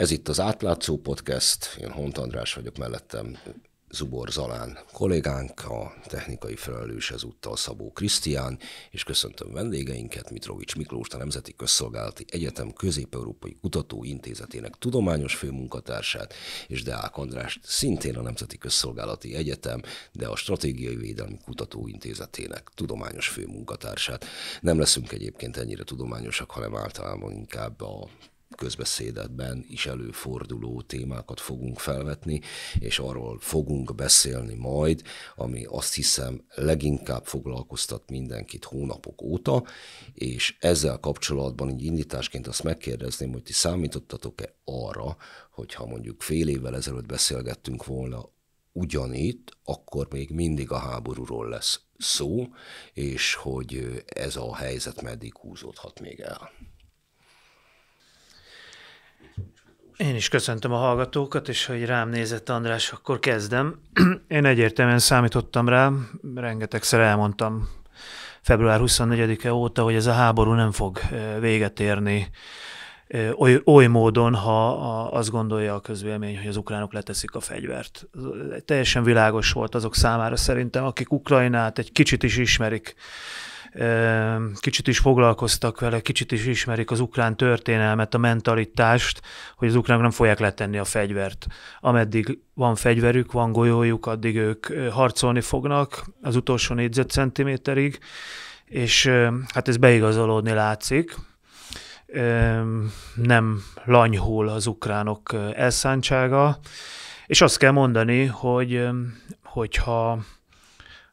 Ez itt az Átlátszó Podcast, én Hont András vagyok mellettem, Zubor Zalán kollégánk, a technikai felelős ezúttal Szabó Krisztián, és köszöntöm vendégeinket, Mitrovics Miklós, a Nemzeti Közszolgálati Egyetem Közép-Európai Kutatóintézetének tudományos főmunkatársát, és Deák Andrást, szintén a Nemzeti Közszolgálati Egyetem, de a Stratégiai Védelmi Kutatóintézetének tudományos főmunkatársát. Nem leszünk egyébként ennyire tudományosak, hanem általában inkább a közbeszédetben is előforduló témákat fogunk felvetni, és arról fogunk beszélni majd, ami azt hiszem leginkább foglalkoztat mindenkit hónapok óta, és ezzel kapcsolatban így indításként azt megkérdezném, hogy ti számítottatok-e arra, hogyha mondjuk fél évvel ezelőtt beszélgettünk volna ugyanitt, akkor még mindig a háborúról lesz szó, és hogy ez a helyzet meddig húzódhat még el. Én is köszöntöm a hallgatókat, és hogy rám nézett András, akkor kezdem. Én egyértelműen számítottam rá, rengetegszer elmondtam február 24-e óta, hogy ez a háború nem fog véget érni oly, oly módon, ha azt gondolja a közvélemény, hogy az ukránok leteszik a fegyvert. Teljesen világos volt azok számára szerintem, akik Ukrajnát egy kicsit is ismerik, kicsit is foglalkoztak vele, kicsit is ismerik az ukrán történelmet, a mentalitást, hogy az ukránok nem fogják letenni a fegyvert. Ameddig van fegyverük, van golyójuk, addig ők harcolni fognak az utolsó négyzetcentiméterig, és hát ez beigazolódni látszik. Nem lanyhul az ukránok elszántsága, és azt kell mondani, hogy hogyha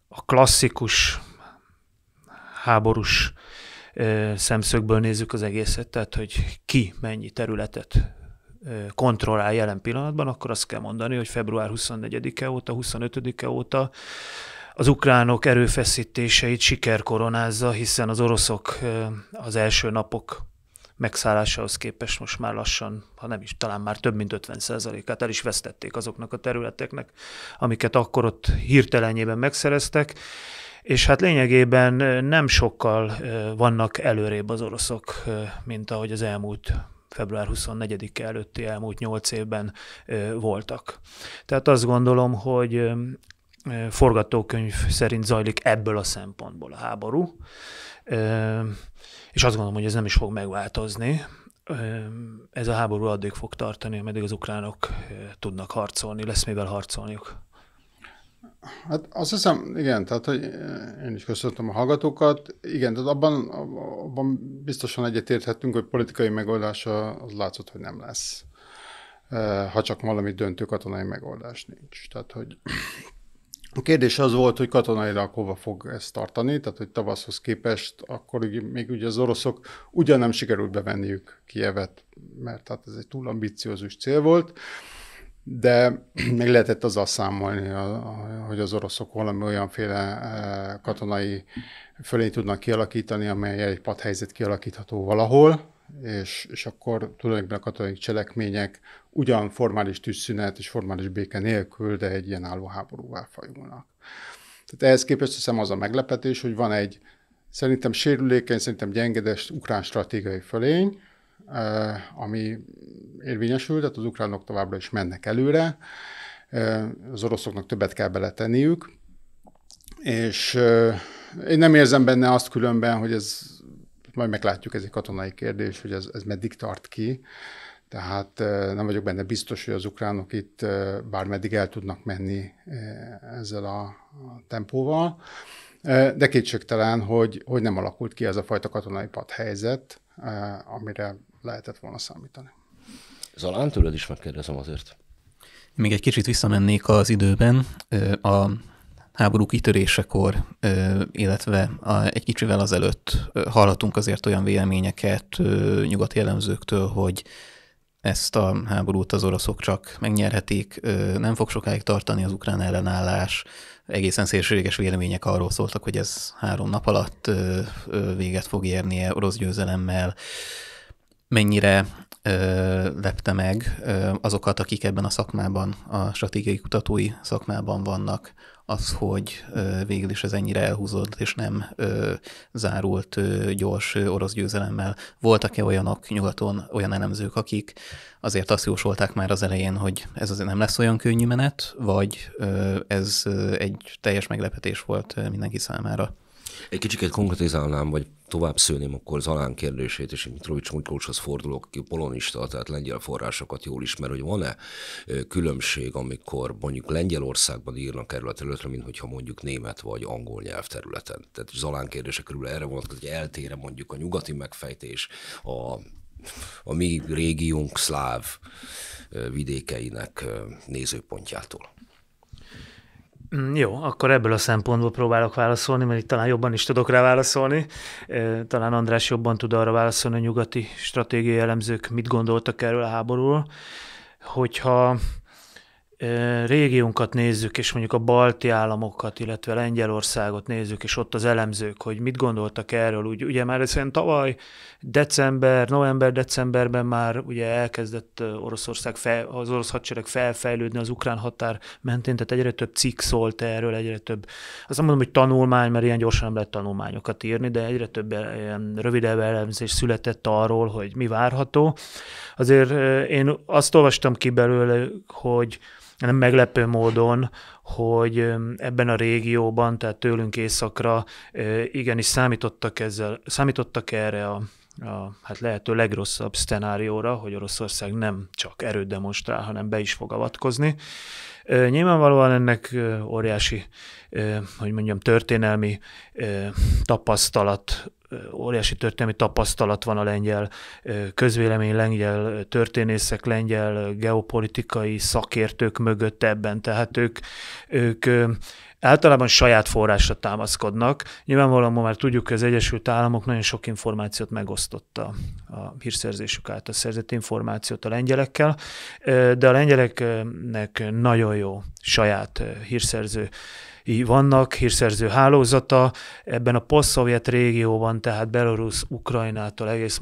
a klasszikus háborús szemszögből nézzük az egészet, tehát hogy ki mennyi területet kontrollál jelen pillanatban, akkor azt kell mondani, hogy február 24-e óta, 25-e óta az ukránok erőfeszítéseit siker koronázza, hiszen az oroszok az első napok megszállásához képest most már lassan, ha nem is, talán már több mint 50%-át el is vesztették azoknak a területeknek, amiket akkor ott hirtelenjében megszereztek és hát lényegében nem sokkal vannak előrébb az oroszok, mint ahogy az elmúlt február 24-e előtti elmúlt nyolc évben voltak. Tehát azt gondolom, hogy forgatókönyv szerint zajlik ebből a szempontból a háború, és azt gondolom, hogy ez nem is fog megváltozni. Ez a háború addig fog tartani, ameddig az ukránok tudnak harcolni, lesz mivel harcolniuk. Hát azt hiszem, igen, tehát hogy eh, én is köszöntöm a hallgatókat. Igen, tehát abban, abban biztosan egyetérthetünk hogy politikai megoldása az látszott, hogy nem lesz. Eh, ha csak valami döntő katonai megoldás nincs. Tehát, hogy a kérdés az volt, hogy katonailag hova fog ezt tartani, tehát hogy tavaszhoz képest akkor még ugye az oroszok ugyan nem sikerült bevenniük Kievet, mert tehát ez egy túl ambiciózus cél volt de meg lehetett az azt számolni, hogy az oroszok valami olyanféle e, katonai fölé tudnak kialakítani, amely egy padhelyzet kialakítható valahol, és, és akkor tulajdonképpen a katonai cselekmények ugyan formális tűzszünet és formális béke nélkül, de egy ilyen álló háborúvá fajulnak. Tehát ehhez képest hiszem az a meglepetés, hogy van egy szerintem sérülékeny, szerintem gyengedes ukrán stratégiai fölény, Eh, ami érvényesül, tehát az ukránok továbbra is mennek előre, eh, az oroszoknak többet kell beletenniük, és eh, én nem érzem benne azt különben, hogy ez, majd meglátjuk, ez egy katonai kérdés, hogy ez, ez meddig tart ki, tehát nem vagyok benne biztos, hogy az ukránok itt bármeddig el tudnak menni ezzel a tempóval, de kétségtelen, hogy, hogy nem alakult ki ez a fajta katonai padhelyzet, amire lehetett volna számítani. Zalán, tőled is megkérdezem azért. Még egy kicsit visszamennék az időben. A háború kitörésekor, illetve egy kicsivel azelőtt hallhatunk azért olyan véleményeket nyugati jellemzőktől, hogy ezt a háborút az oroszok csak megnyerhetik, nem fog sokáig tartani az ukrán ellenállás. Egészen szélsőséges vélemények arról szóltak, hogy ez három nap alatt véget fog érnie orosz győzelemmel mennyire lepte meg azokat, akik ebben a szakmában, a stratégiai kutatói szakmában vannak, az, hogy végül is ez ennyire elhúzódott, és nem zárult gyors orosz győzelemmel. Voltak-e olyanok nyugaton, olyan elemzők, akik azért azt jósolták már az elején, hogy ez azért nem lesz olyan könnyű menet, vagy ez egy teljes meglepetés volt mindenki számára? Egy kicsiket konkretizálnám, vagy tovább szőném akkor alán kérdését, és Mitrovics Mujkócshoz fordulok, aki polonista, tehát lengyel forrásokat jól ismer, hogy van-e különbség, amikor mondjuk Lengyelországban írnak erről a területről, mint hogyha mondjuk német vagy angol nyelvterületen. Tehát az alán kérdése körül erre vonatkozik, hogy eltére mondjuk a nyugati megfejtés, a a mi régiónk szláv vidékeinek nézőpontjától. Mm, jó, akkor ebből a szempontból próbálok válaszolni, mert itt talán jobban is tudok rá válaszolni. Talán András jobban tud arra válaszolni, a nyugati stratégiai elemzők mit gondoltak erről a háborúról. Hogyha régiónkat nézzük, és mondjuk a balti államokat, illetve Lengyelországot nézzük, és ott az elemzők, hogy mit gondoltak erről, úgy, ugye már hiszen tavaly december, november-decemberben már ugye elkezdett Oroszország, fel, az orosz hadsereg felfejlődni az ukrán határ mentén, tehát egyre több cikk szólt erről, egyre több, azt mondom, hogy tanulmány, mert ilyen gyorsan nem lehet tanulmányokat írni, de egyre több ilyen rövidebb elemzés született arról, hogy mi várható. Azért én azt olvastam ki belőle, hogy nem meglepő módon, hogy ebben a régióban, tehát tőlünk északra igenis számítottak, ezzel, számítottak erre a a hát lehető legrosszabb szenárióra, hogy Oroszország nem csak erőt demonstrál, hanem be is fog avatkozni. Nyilvánvalóan ennek óriási, hogy mondjam, történelmi tapasztalat óriási történelmi tapasztalat van a lengyel közvélemény, lengyel történészek, lengyel geopolitikai szakértők mögött ebben, tehát ők, ők általában saját forrásra támaszkodnak. Nyilvánvalóan ma már tudjuk, hogy az Egyesült Államok nagyon sok információt megosztotta a hírszerzésük által szerzett információt a lengyelekkel, de a lengyeleknek nagyon jó saját hírszerző vannak, hírszerző hálózata, ebben a posztszovjet régióban, tehát Belarus, Ukrajnától egész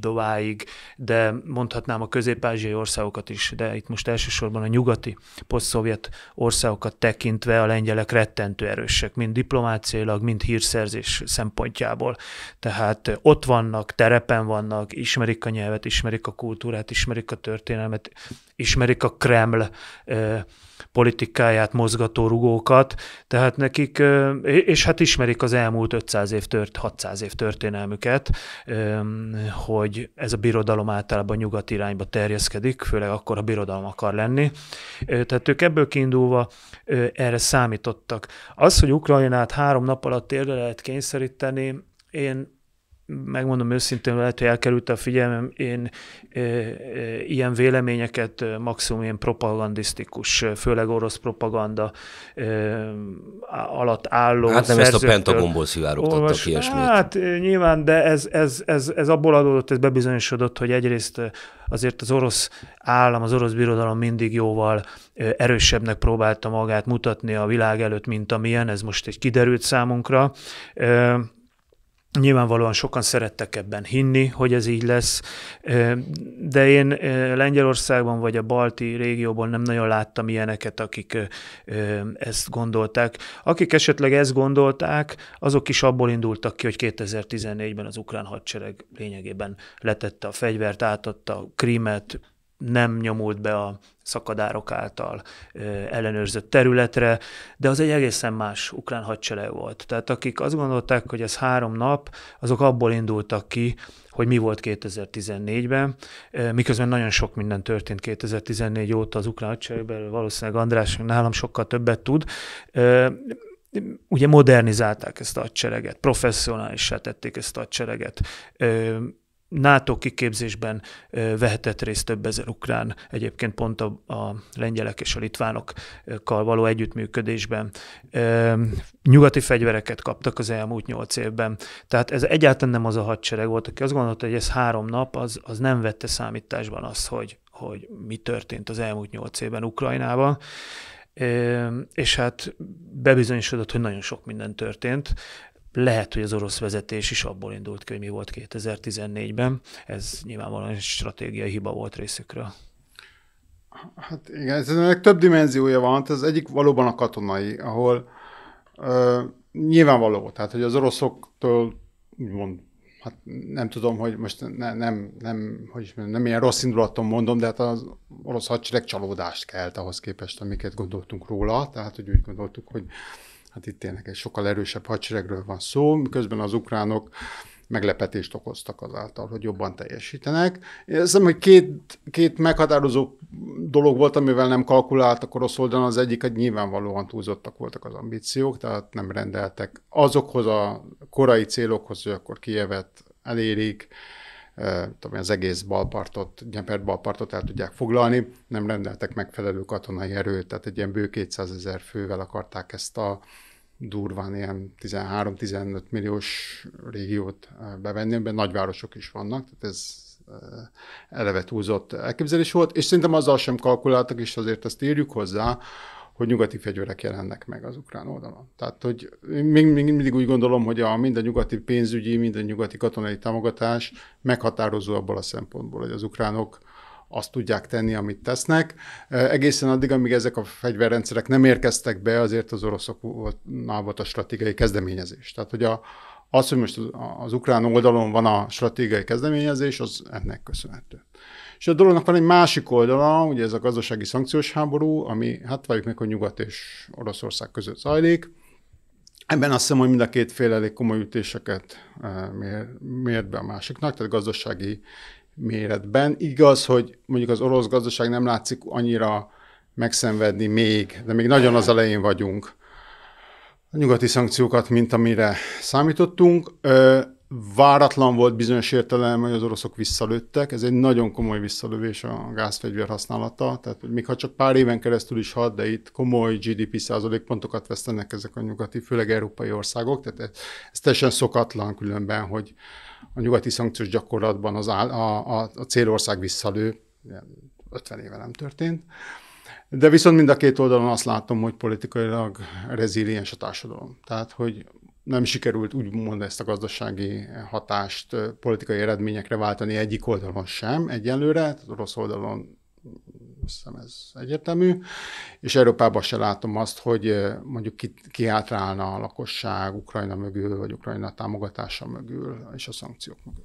Dováig, de mondhatnám a közép-ázsiai országokat is, de itt most elsősorban a nyugati posztszovjet országokat tekintve a lengyelek rettentő erősek, mind diplomáciailag, mind hírszerzés szempontjából. Tehát ott vannak, terepen vannak, ismerik a nyelvet, ismerik a kultúrát, ismerik a történelmet, ismerik a Kreml politikáját, politikáját, mozgatórugókat, tehát nekik, és hát ismerik az elmúlt 500 év tört, 600 év történelmüket, hogy hogy ez a birodalom általában nyugati irányba terjeszkedik, főleg akkor, ha birodalom akar lenni. Tehát ők ebből kiindulva erre számítottak. Az, hogy Ukrajnát három nap alatt térre lehet kényszeríteni, én megmondom őszintén, lehet, hogy elkerült a figyelmem, én e, e, ilyen véleményeket maximum ilyen propagandisztikus, főleg orosz propaganda e, alatt álló Hát nem ezt a Pentagonból szivárogtattak olvas, ilyesmit. Hát nyilván, de ez, ez, ez, ez abból adódott, ez bebizonyosodott, hogy egyrészt azért az orosz állam, az orosz birodalom mindig jóval erősebbnek próbálta magát mutatni a világ előtt, mint amilyen, ez most egy kiderült számunkra. E, Nyilvánvalóan sokan szerettek ebben hinni, hogy ez így lesz, de én Lengyelországban vagy a balti régióban nem nagyon láttam ilyeneket, akik ezt gondolták. Akik esetleg ezt gondolták, azok is abból indultak ki, hogy 2014-ben az ukrán hadsereg lényegében letette a fegyvert, átadta a krímet, nem nyomult be a szakadárok által ellenőrzött területre, de az egy egészen más ukrán hadsereg volt. Tehát akik azt gondolták, hogy ez három nap, azok abból indultak ki, hogy mi volt 2014-ben, miközben nagyon sok minden történt 2014 óta az ukrán hadseregben, valószínűleg András nálam sokkal többet tud, ugye modernizálták ezt a hadsereget, professzionálisra tették ezt a hadsereget, NATO kiképzésben vehetett részt több ezer ukrán, egyébként pont a, a lengyelek és a litvánokkal való együttműködésben. Nyugati fegyvereket kaptak az elmúlt nyolc évben. Tehát ez egyáltalán nem az a hadsereg volt, aki azt gondolta, hogy ez három nap, az, az nem vette számításban azt, hogy, hogy mi történt az elmúlt nyolc évben Ukrajnában és hát bebizonyosodott, hogy nagyon sok minden történt. Lehet, hogy az orosz vezetés is abból indult ki, hogy mi volt 2014-ben. Ez nyilvánvalóan egy stratégiai hiba volt részükről. Hát igen, ez ennek több dimenziója van. Hát ez egyik valóban a katonai, ahol ö, nyilvánvaló, tehát hogy az oroszoktól úgymond hát nem tudom, hogy most ne, nem, nem, hogy is mondjam, nem ilyen rossz indulaton mondom, de hát az orosz hadsereg csalódást kelt ahhoz képest, amiket gondoltunk róla, tehát hogy úgy gondoltuk, hogy hát itt tényleg egy sokkal erősebb hadseregről van szó, miközben az ukránok meglepetést okoztak azáltal, hogy jobban teljesítenek. Én hiszem, hogy két, két meghatározó dolog volt, amivel nem kalkuláltak rossz oldalon. Az egyik, hogy nyilvánvalóan túlzottak voltak az ambíciók, tehát nem rendeltek azokhoz a korai célokhoz, hogy akkor Kievet elérik, eh, tudom, az egész balpartot, Gyempert balpartot el tudják foglalni, nem rendeltek megfelelő katonai erőt, tehát egy ilyen bő 200 ezer fővel akarták ezt a durván ilyen 13-15 milliós régiót eh, bevenni, ebben nagyvárosok is vannak, tehát ez eh, eleve túlzott elképzelés volt, és szerintem azzal sem kalkuláltak, és azért ezt írjuk hozzá, hogy nyugati fegyverek jelennek meg az ukrán oldalon. Tehát, hogy még, még mindig úgy gondolom, hogy a minden nyugati pénzügyi, minden nyugati katonai támogatás meghatározó abból a szempontból, hogy az ukránok azt tudják tenni, amit tesznek. Egészen addig, amíg ezek a fegyverrendszerek nem érkeztek be, azért az oroszoknál volt a stratégiai kezdeményezés. Tehát, hogy a, az, hogy most az, az ukrán oldalon van a stratégiai kezdeményezés, az ennek köszönhető. És a dolognak van egy másik oldala, ugye ez a gazdasági szankciós háború, ami hát valljuk meg, hogy Nyugat és Oroszország között zajlik. Ebben azt hiszem, hogy mind a két fél elég komoly ütéseket mért be a másiknak, tehát gazdasági méretben. Igaz, hogy mondjuk az orosz gazdaság nem látszik annyira megszenvedni még, de még nagyon az elején vagyunk a nyugati szankciókat, mint amire számítottunk. Váratlan volt bizonyos értelem, hogy az oroszok visszalőttek. Ez egy nagyon komoly visszalövés a gázfegyver használata. Tehát még ha csak pár éven keresztül is had, de itt komoly GDP százalékpontokat vesztenek ezek a nyugati, főleg európai országok. Tehát ez, ez teljesen szokatlan különben, hogy a nyugati szankciós gyakorlatban az áll, a, a, a célország visszalő, 50 éve nem történt. De viszont mind a két oldalon azt látom, hogy politikailag reziliens a társadalom. Tehát, hogy nem sikerült úgymond ezt a gazdasági hatást politikai eredményekre váltani egyik oldalon sem egyelőre, tehát rossz oldalon azt hiszem ez egyértelmű. És Európában se látom azt, hogy eh, mondjuk ki, ki átrálna a lakosság Ukrajna mögül, vagy Ukrajna támogatása mögül, és a szankciók mögül.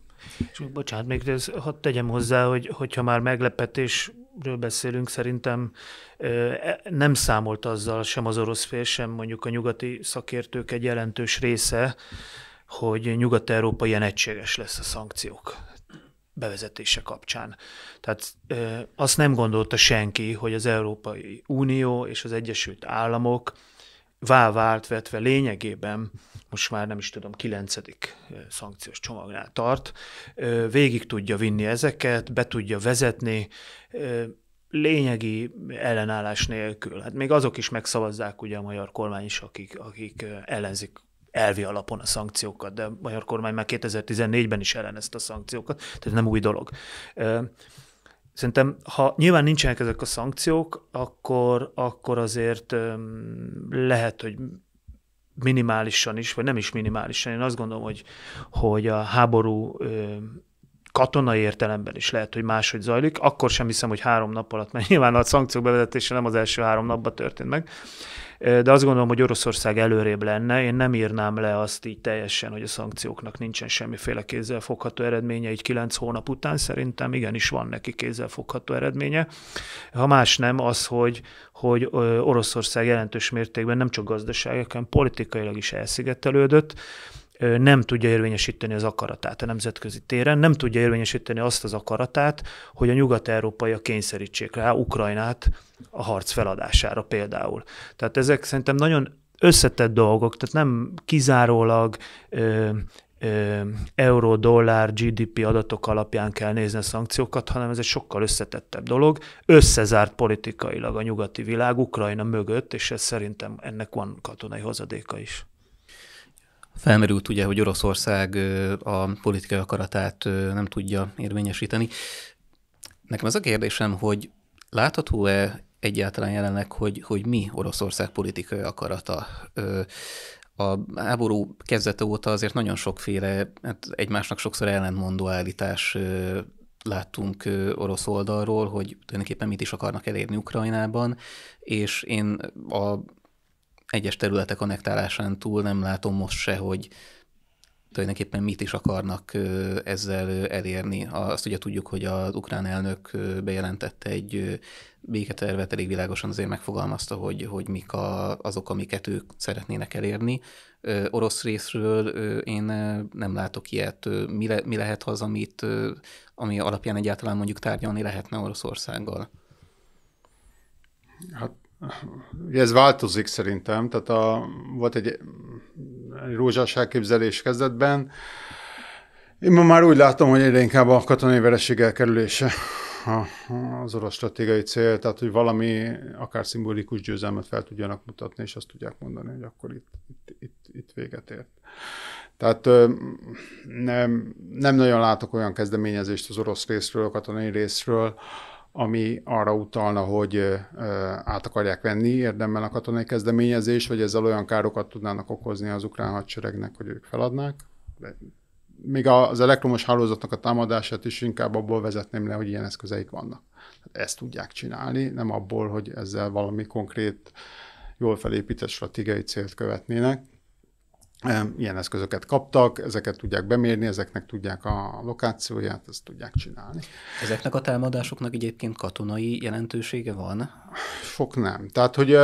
És bocsánat, még ez, hadd tegyem hozzá, hogy, hogyha már meglepetés ről beszélünk, szerintem eh, nem számolt azzal sem az orosz fél, sem mondjuk a nyugati szakértők egy jelentős része, hogy Nyugat-Európa ilyen egységes lesz a szankciók bevezetése kapcsán. Tehát ö, azt nem gondolta senki, hogy az Európai Unió és az Egyesült Államok vávált vetve lényegében, most már nem is tudom, kilencedik szankciós csomagnál tart, ö, végig tudja vinni ezeket, be tudja vezetni, ö, lényegi ellenállás nélkül. Hát még azok is megszavazzák ugye a magyar kormány is, akik, akik ellenzik elvi alapon a szankciókat, de a magyar kormány már 2014-ben is ellenezte a szankciókat, tehát nem új dolog. Szerintem, ha nyilván nincsenek ezek a szankciók, akkor, akkor azért lehet, hogy minimálisan is, vagy nem is minimálisan, én azt gondolom, hogy, hogy a háború katonai értelemben is lehet, hogy máshogy zajlik, akkor sem hiszem, hogy három nap alatt, mert nyilván a szankciók bevezetése nem az első három napban történt meg, de azt gondolom, hogy Oroszország előrébb lenne. Én nem írnám le azt így teljesen, hogy a szankcióknak nincsen semmiféle kézzelfogható eredménye így kilenc hónap után. Szerintem igenis van neki kézzelfogható eredménye. Ha más nem, az, hogy, hogy Oroszország jelentős mértékben nem csak gazdasági, hanem politikailag is elszigetelődött nem tudja érvényesíteni az akaratát a nemzetközi téren, nem tudja érvényesíteni azt az akaratát, hogy a nyugat-európaiak kényszerítsék rá Ukrajnát a harc feladására például. Tehát ezek szerintem nagyon összetett dolgok, tehát nem kizárólag ö, ö, euró, dollár, GDP adatok alapján kell nézni a szankciókat, hanem ez egy sokkal összetettebb dolog, összezárt politikailag a nyugati világ Ukrajna mögött, és ez szerintem ennek van katonai hozadéka is. Felmerült ugye, hogy Oroszország a politikai akaratát nem tudja érvényesíteni. Nekem ez a kérdésem, hogy látható-e egyáltalán jelenleg, hogy, hogy mi Oroszország politikai akarata? A háború kezdete óta azért nagyon sokféle, hát egymásnak sokszor ellentmondó állítás láttunk orosz oldalról, hogy tulajdonképpen mit is akarnak elérni Ukrajnában, és én a egyes területek konnektálásán túl nem látom most se, hogy tulajdonképpen mit is akarnak ezzel elérni. Azt ugye tudjuk, hogy az ukrán elnök bejelentette egy béketervet, elég világosan azért megfogalmazta, hogy, hogy mik a, azok, amiket ők szeretnének elérni. Orosz részről én nem látok ilyet. Mi, le, mi lehet az, amit, ami alapján egyáltalán mondjuk tárgyalni lehetne Oroszországgal? Hát ez változik szerintem, tehát a, volt egy, egy rózsás elképzelés kezdetben, én ma már úgy látom, hogy egyre inkább a katonai vereség elkerülése az orosz stratégiai cél, tehát hogy valami akár szimbolikus győzelmet fel tudjanak mutatni, és azt tudják mondani, hogy akkor itt, itt, itt, itt véget ért. Tehát nem, nem nagyon látok olyan kezdeményezést az orosz részről, a katonai részről, ami arra utalna, hogy át akarják venni érdemben a katonai kezdeményezés, vagy ezzel olyan károkat tudnának okozni az ukrán hadseregnek, hogy ők feladnák. De még az elektromos hálózatnak a támadását is inkább abból vezetném le, hogy ilyen eszközeik vannak. Hát ezt tudják csinálni, nem abból, hogy ezzel valami konkrét, jól felépített stratégiai célt követnének ilyen eszközöket kaptak, ezeket tudják bemérni, ezeknek tudják a lokációját, ezt tudják csinálni. Ezeknek a támadásoknak egyébként katonai jelentősége van? Sok nem. Tehát, hogy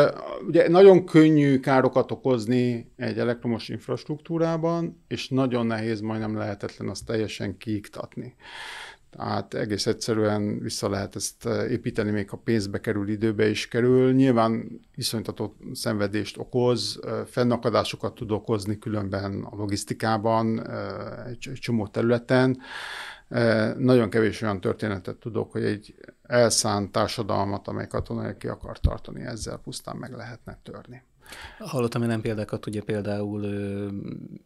ugye nagyon könnyű károkat okozni egy elektromos infrastruktúrában, és nagyon nehéz, majdnem lehetetlen azt teljesen kiiktatni. Hát egész egyszerűen vissza lehet ezt eh, építeni, még a pénzbe kerül, időbe is kerül. Nyilván iszonytató szenvedést okoz, eh, fennakadásokat tud okozni különben a logisztikában, eh, egy csomó területen. Nagyon kevés olyan történetet tudok, hogy egy elszánt társadalmat, amely katonai ki akar tartani, ezzel pusztán meg lehetne törni. Hallottam hogy nem példákat, ugye például ö,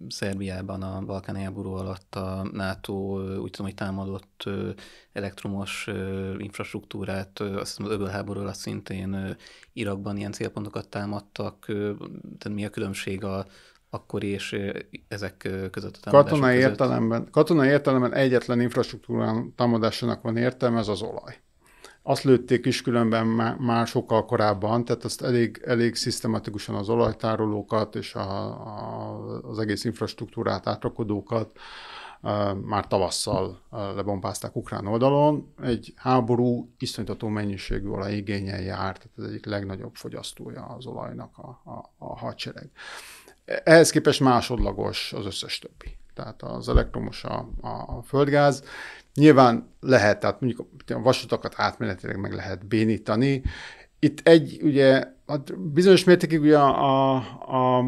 Szerbiában a Balkán elború alatt a NATO ö, úgy tudom, hogy támadott ö, elektromos ö, infrastruktúrát, ö, azt hiszem az öbölháború alatt szintén ö, Irakban ilyen célpontokat támadtak, ö, tehát mi a különbség a akkor és ezek között a katonai között? értelemben, katonai értelemben egyetlen infrastruktúrán támadásának van értelme, ez az olaj. Azt lőtték is különben már sokkal korábban, tehát azt elég, elég szisztematikusan az olajtárolókat és a, a, az egész infrastruktúrát átrakodókat már tavasszal lebombázták ukrán oldalon. Egy háború iszonytató mennyiségű olaj igényel jár, tehát az egyik legnagyobb fogyasztója az olajnak a, a, a hadsereg. Ehhez képest másodlagos az összes többi. Tehát az elektromos a, a földgáz, Nyilván lehet, tehát mondjuk a vasutakat átmenetileg meg lehet bénítani. Itt egy, ugye, hát bizonyos mértékig ugye a, a, a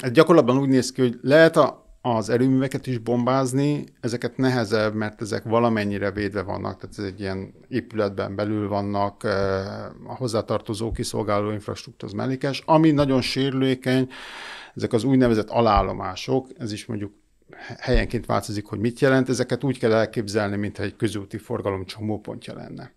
ez gyakorlatban úgy néz ki, hogy lehet a, az erőműveket is bombázni, ezeket nehezebb, mert ezek valamennyire védve vannak, tehát ez egy ilyen épületben belül vannak, eh, a hozzátartozó kiszolgáló infrastruktúra az mellékes, ami nagyon sérülékeny, ezek az úgynevezett alállomások, ez is mondjuk helyenként változik, hogy mit jelent, ezeket úgy kell elképzelni, mintha egy közúti forgalom csomópontja lenne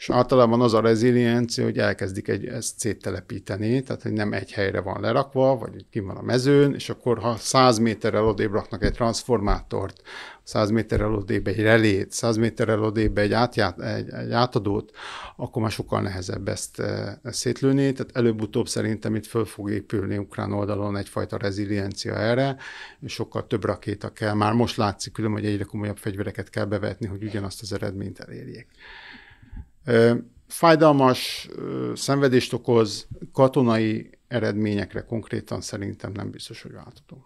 és általában az a reziliencia, hogy elkezdik egy, ezt széttelepíteni, tehát hogy nem egy helyre van lerakva, vagy ki van a mezőn, és akkor ha 100 méterrel odébb raknak egy transformátort, 100 méterrel odébb egy relét, 100 méterrel odébb egy, átját, egy, egy átadót, akkor már sokkal nehezebb ezt, ezt szétlőni. Tehát előbb-utóbb szerintem itt föl fog épülni ukrán oldalon egyfajta reziliencia erre, és sokkal több rakéta kell. Már most látszik külön, hogy egyre komolyabb fegyvereket kell bevetni, hogy ugyanazt az eredményt elérjék. Fájdalmas, szenvedést okoz, katonai eredményekre konkrétan szerintem nem biztos, hogy váltható.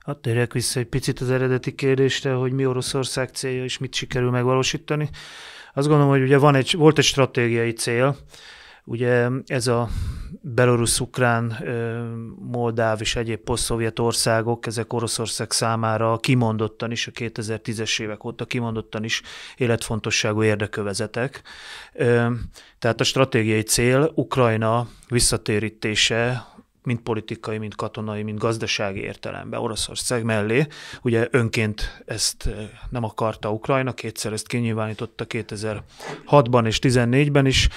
Hát térjek vissza egy picit az eredeti kérdésre, hogy mi Oroszország célja és mit sikerül megvalósítani. Azt gondolom, hogy ugye van egy, volt egy stratégiai cél, ugye ez a belorusz, ukrán, moldáv és egyéb poszt országok, ezek Oroszország számára kimondottan is, a 2010-es évek óta kimondottan is életfontosságú érdekövezetek. Tehát a stratégiai cél Ukrajna visszatérítése mint politikai, mint katonai, mint gazdasági értelemben Oroszország mellé. Ugye önként ezt nem akarta Ukrajna, kétszer ezt kinyilvánította 2006-ban és 2014-ben is.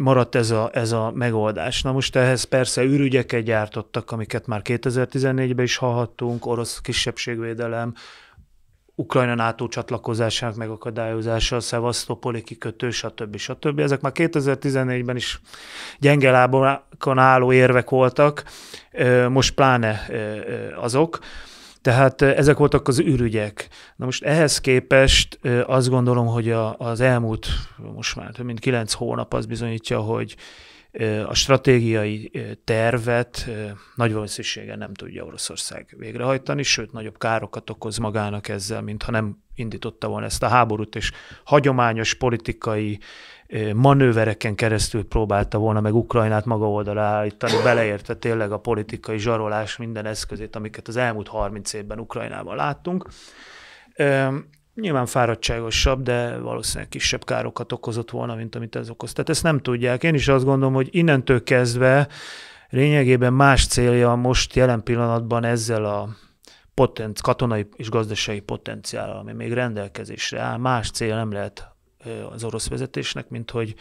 Maradt ez a, ez a megoldás. Na most ehhez persze űrügyeket gyártottak, amiket már 2014-ben is hallhattunk, orosz kisebbségvédelem, Ukrajna NATO csatlakozásának megakadályozása, a Szevasztopoli kikötő, stb. stb. Ezek már 2014-ben is gyenge lábakon álló érvek voltak, most pláne azok. Tehát ezek voltak az ürügyek. Na most ehhez képest azt gondolom, hogy az elmúlt most már több mint kilenc hónap az bizonyítja, hogy a stratégiai tervet nagy valószínűséggel nem tudja Oroszország végrehajtani, sőt, nagyobb károkat okoz magának ezzel, mintha nem indította volna ezt a háborút, és hagyományos politikai manővereken keresztül próbálta volna meg Ukrajnát maga oldalra állítani, beleértve tényleg a politikai zsarolás minden eszközét, amiket az elmúlt 30 évben Ukrajnában láttunk. Nyilván fáradtságosabb, de valószínűleg kisebb károkat okozott volna, mint amit ez okoz. Tehát ezt nem tudják. Én is azt gondolom, hogy innentől kezdve lényegében más célja most jelen pillanatban ezzel a potenc, katonai és gazdasági potenciállal, ami még rendelkezésre áll, más cél nem lehet az orosz vezetésnek, mint hogy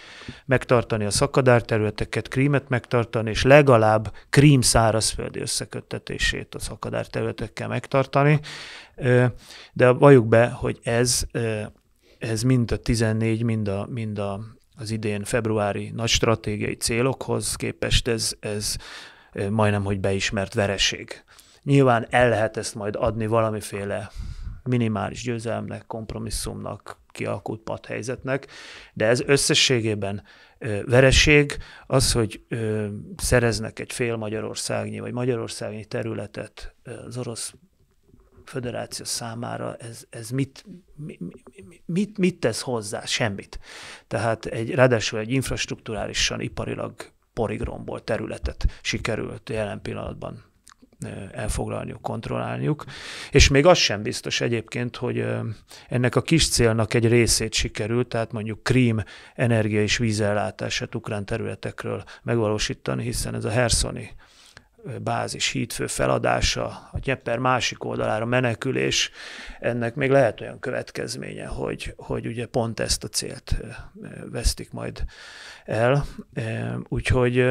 megtartani a szakadárterületeket, Krímet megtartani, és legalább Krím szárazföldi összeköttetését a szakadárterületekkel megtartani. De valljuk be, hogy ez, ez mind a 14, mind a, mind a az idén februári nagy stratégiai célokhoz képest ez, ez majdnem, hogy beismert vereség. Nyilván el lehet ezt majd adni valamiféle minimális győzelemnek, kompromisszumnak, kialakult padhelyzetnek, de ez összességében vereség, az, hogy szereznek egy fél magyarországnyi vagy magyarországnyi területet az orosz föderáció számára ez, ez mit, mi, mi, mit, mit tesz hozzá? Semmit. Tehát egy, ráadásul egy infrastruktúrálisan, iparilag porigromból területet sikerült jelen pillanatban elfoglalniuk, kontrollálniuk. És még az sem biztos egyébként, hogy ennek a kis célnak egy részét sikerült, tehát mondjuk Krím energia és vízellátását ukrán területekről megvalósítani, hiszen ez a herszoni bázis hídfő feladása, a Nyepper másik oldalára menekülés, ennek még lehet olyan következménye, hogy, hogy ugye pont ezt a célt vesztik majd el. Úgyhogy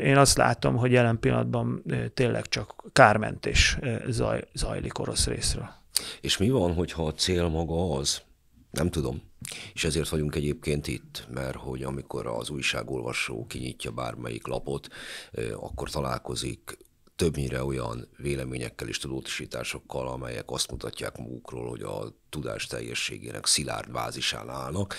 én azt látom, hogy jelen pillanatban tényleg csak kármentés zaj, zajlik orosz részről. És mi van, hogyha a cél maga az? Nem tudom. És ezért vagyunk egyébként itt, mert hogy amikor az újságolvasó kinyitja bármelyik lapot, akkor találkozik többnyire olyan véleményekkel és tudósításokkal, amelyek azt mutatják magukról, hogy a tudás teljességének szilárd bázisán állnak.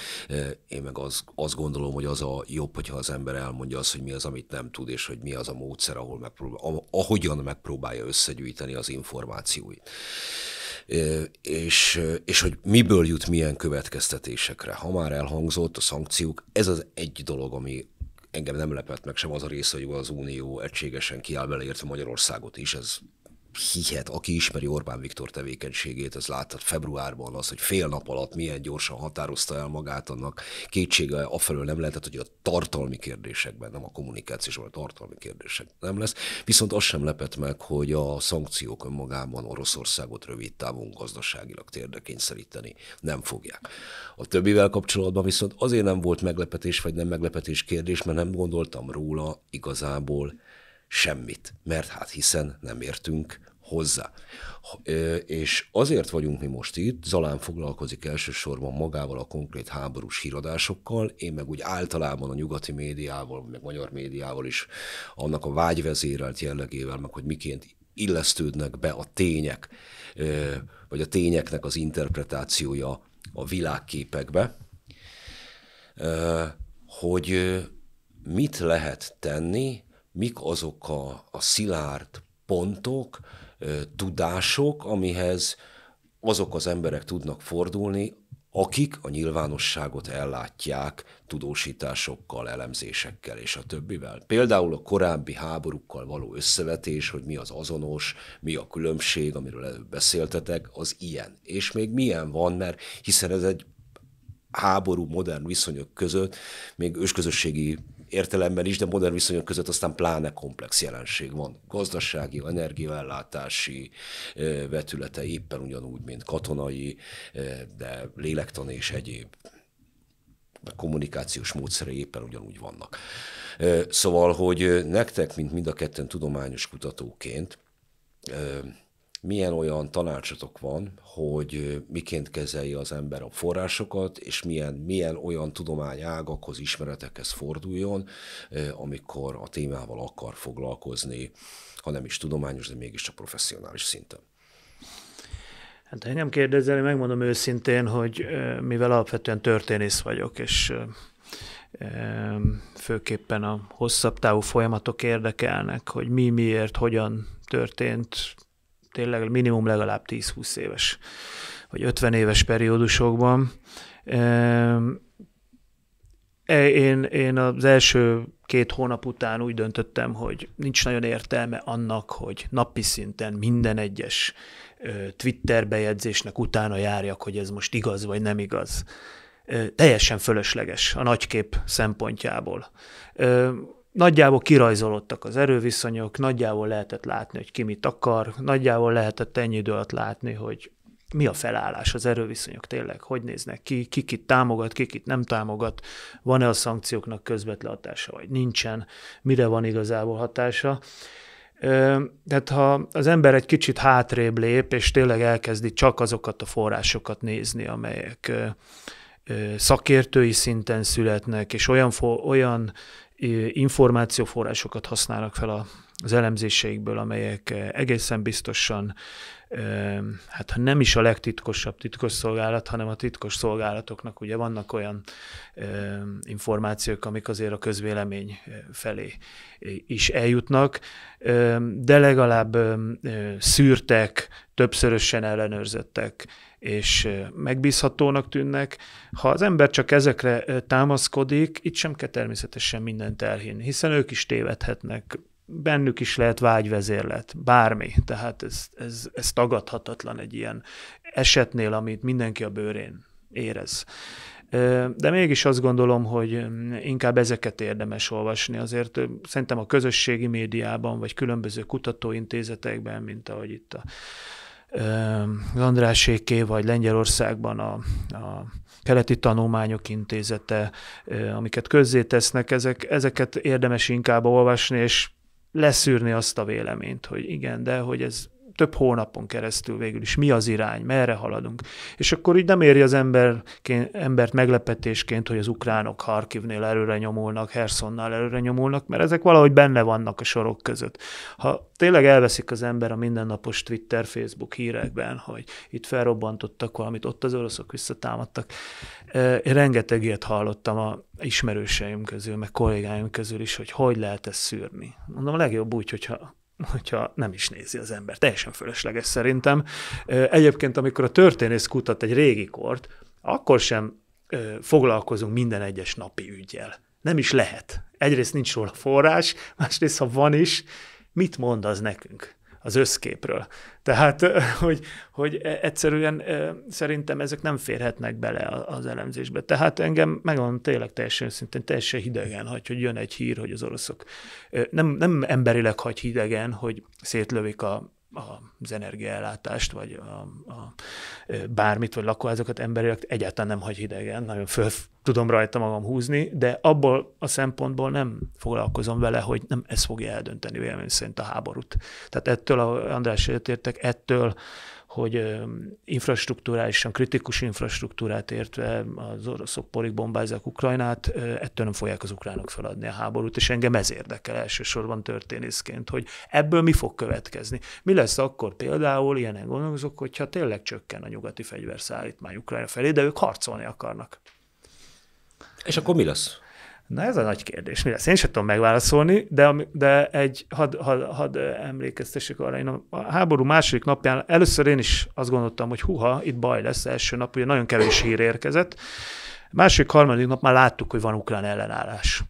Én meg az, azt gondolom, hogy az a jobb, hogyha az ember elmondja azt, hogy mi az, amit nem tud, és hogy mi az a módszer, ahol megpróbál, ahogyan megpróbálja összegyűjteni az információit. És, és hogy miből jut milyen következtetésekre. Ha már elhangzott a szankciók, ez az egy dolog, ami engem nem lepett meg sem az a része, hogy az Unió egységesen kiáll beleértve Magyarországot is, ez hihet, aki ismeri Orbán Viktor tevékenységét, az láthat februárban az, hogy fél nap alatt milyen gyorsan határozta el magát, annak kétsége afelől nem lehetett, hogy a tartalmi kérdésekben, nem a kommunikációs, vagy a tartalmi kérdések nem lesz. Viszont az sem lepett meg, hogy a szankciók önmagában Oroszországot rövid távon gazdaságilag térdekényszeríteni nem fogják. A többivel kapcsolatban viszont azért nem volt meglepetés, vagy nem meglepetés kérdés, mert nem gondoltam róla igazából, semmit, mert hát hiszen nem értünk hozzá. És azért vagyunk mi most itt, Zalán foglalkozik elsősorban magával a konkrét háborús híradásokkal, én meg úgy általában a nyugati médiával, meg magyar médiával is, annak a vágyvezérelt jellegével, meg hogy miként illesztődnek be a tények, vagy a tényeknek az interpretációja a világképekbe, hogy mit lehet tenni mik azok a, a szilárd pontok, tudások, amihez azok az emberek tudnak fordulni, akik a nyilvánosságot ellátják tudósításokkal, elemzésekkel és a többivel. Például a korábbi háborúkkal való összevetés, hogy mi az azonos, mi a különbség, amiről előbb beszéltetek, az ilyen. És még milyen van, mert hiszen ez egy háború, modern viszonyok között, még ősközösségi értelemben is, de modern viszonyok között aztán pláne komplex jelenség van. Gazdasági, energiaellátási vetülete éppen ugyanúgy, mint katonai, de lélektani és egyéb kommunikációs módszerei éppen ugyanúgy vannak. Szóval, hogy nektek, mint mind a ketten tudományos kutatóként, milyen olyan tanácsotok van, hogy miként kezelje az ember a forrásokat, és milyen, milyen olyan tudományágakhoz, ismeretekhez forduljon, amikor a témával akar foglalkozni, ha nem is tudományos, de mégiscsak professzionális szinten. Hát engem kérdezel, én megmondom őszintén, hogy mivel alapvetően történész vagyok, és főképpen a hosszabb távú folyamatok érdekelnek, hogy mi, miért, hogyan történt, tényleg minimum legalább 10-20 éves, vagy 50 éves periódusokban. E, én, én az első két hónap után úgy döntöttem, hogy nincs nagyon értelme annak, hogy napi szinten minden egyes Twitter bejegyzésnek utána járjak, hogy ez most igaz vagy nem igaz. Teljesen fölösleges a nagykép szempontjából nagyjából kirajzolódtak az erőviszonyok, nagyjából lehetett látni, hogy ki mit akar, nagyjából lehetett ennyi idő alatt látni, hogy mi a felállás, az erőviszonyok tényleg, hogy néznek ki, ki kit támogat, ki kit nem támogat, van-e a szankcióknak közvetlen hatása, vagy nincsen, mire van igazából hatása. Tehát ha az ember egy kicsit hátrébb lép, és tényleg elkezdi csak azokat a forrásokat nézni, amelyek szakértői szinten születnek, és olyan, olyan információforrásokat használnak fel az elemzéseikből, amelyek egészen biztosan, hát ha nem is a legtitkosabb titkos szolgálat, hanem a titkos szolgálatoknak ugye vannak olyan információk, amik azért a közvélemény felé is eljutnak, de legalább szűrtek, többszörösen ellenőrzettek és megbízhatónak tűnnek. Ha az ember csak ezekre támaszkodik, itt sem kell természetesen mindent elhinni, hiszen ők is tévedhetnek, bennük is lehet vágyvezérlet, bármi. Tehát ez, ez, ez tagadhatatlan egy ilyen esetnél, amit mindenki a bőrén érez. De mégis azt gondolom, hogy inkább ezeket érdemes olvasni. Azért szerintem a közösségi médiában, vagy különböző kutatóintézetekben, mint ahogy itt a Andráséké, vagy Lengyelországban a, a Keleti Tanulmányok Intézete, amiket közzétesznek, ezek, ezeket érdemes inkább olvasni, és leszűrni azt a véleményt, hogy igen, de hogy ez több hónapon keresztül végül is, mi az irány, merre haladunk. És akkor így nem éri az emberként, embert meglepetésként, hogy az ukránok Harkivnél előre nyomulnak, Hersonnál előre nyomulnak, mert ezek valahogy benne vannak a sorok között. Ha tényleg elveszik az ember a mindennapos Twitter, Facebook hírekben, hogy itt felrobbantottak valamit, ott az oroszok visszatámadtak. Én rengeteg ilyet hallottam a ismerőseim közül, meg kollégáim közül is, hogy hogy lehet ezt szűrni. Mondom, a legjobb úgy, hogyha hogyha nem is nézi az ember. Teljesen fölösleges szerintem. Egyébként, amikor a történész kutat egy régi kort, akkor sem foglalkozunk minden egyes napi ügyjel. Nem is lehet. Egyrészt nincs róla forrás, másrészt, ha van is, mit mond az nekünk? az összképről. Tehát, hogy, hogy e, egyszerűen szerintem ezek nem férhetnek bele az elemzésbe. Tehát engem megvan tényleg teljesen szintén teljesen hidegen hagy, hogy jön egy hír, hogy az oroszok nem, nem emberileg hagy hidegen, hogy szétlövik a, az energiaellátást, vagy a, a, bármit, vagy lakóházakat emberileg egyáltalán nem hagy hidegen, nagyon föl tudom rajta magam húzni, de abból a szempontból nem foglalkozom vele, hogy nem ez fogja eldönteni vélemény szerint a háborút. Tehát ettől, a András értek, ettől hogy infrastruktúrálisan, kritikus infrastruktúrát értve az oroszok porig bombázzák Ukrajnát, ettől nem fogják az ukránok feladni a háborút, és engem ez érdekel elsősorban történészként, hogy ebből mi fog következni. Mi lesz akkor például, ilyenek gondolkozok, hogyha tényleg csökken a nyugati fegyverszállítmány Ukrajna felé, de ők harcolni akarnak. És akkor mi lesz? Na ez a nagy kérdés, mi lesz? Én sem tudom megválaszolni, de, de egy, hadd had, had emlékeztessék arra, én a háború második napján először én is azt gondoltam, hogy huha, itt baj lesz első nap, ugye nagyon kevés hír érkezett. Második, harmadik nap már láttuk, hogy van ukrán ellenállás.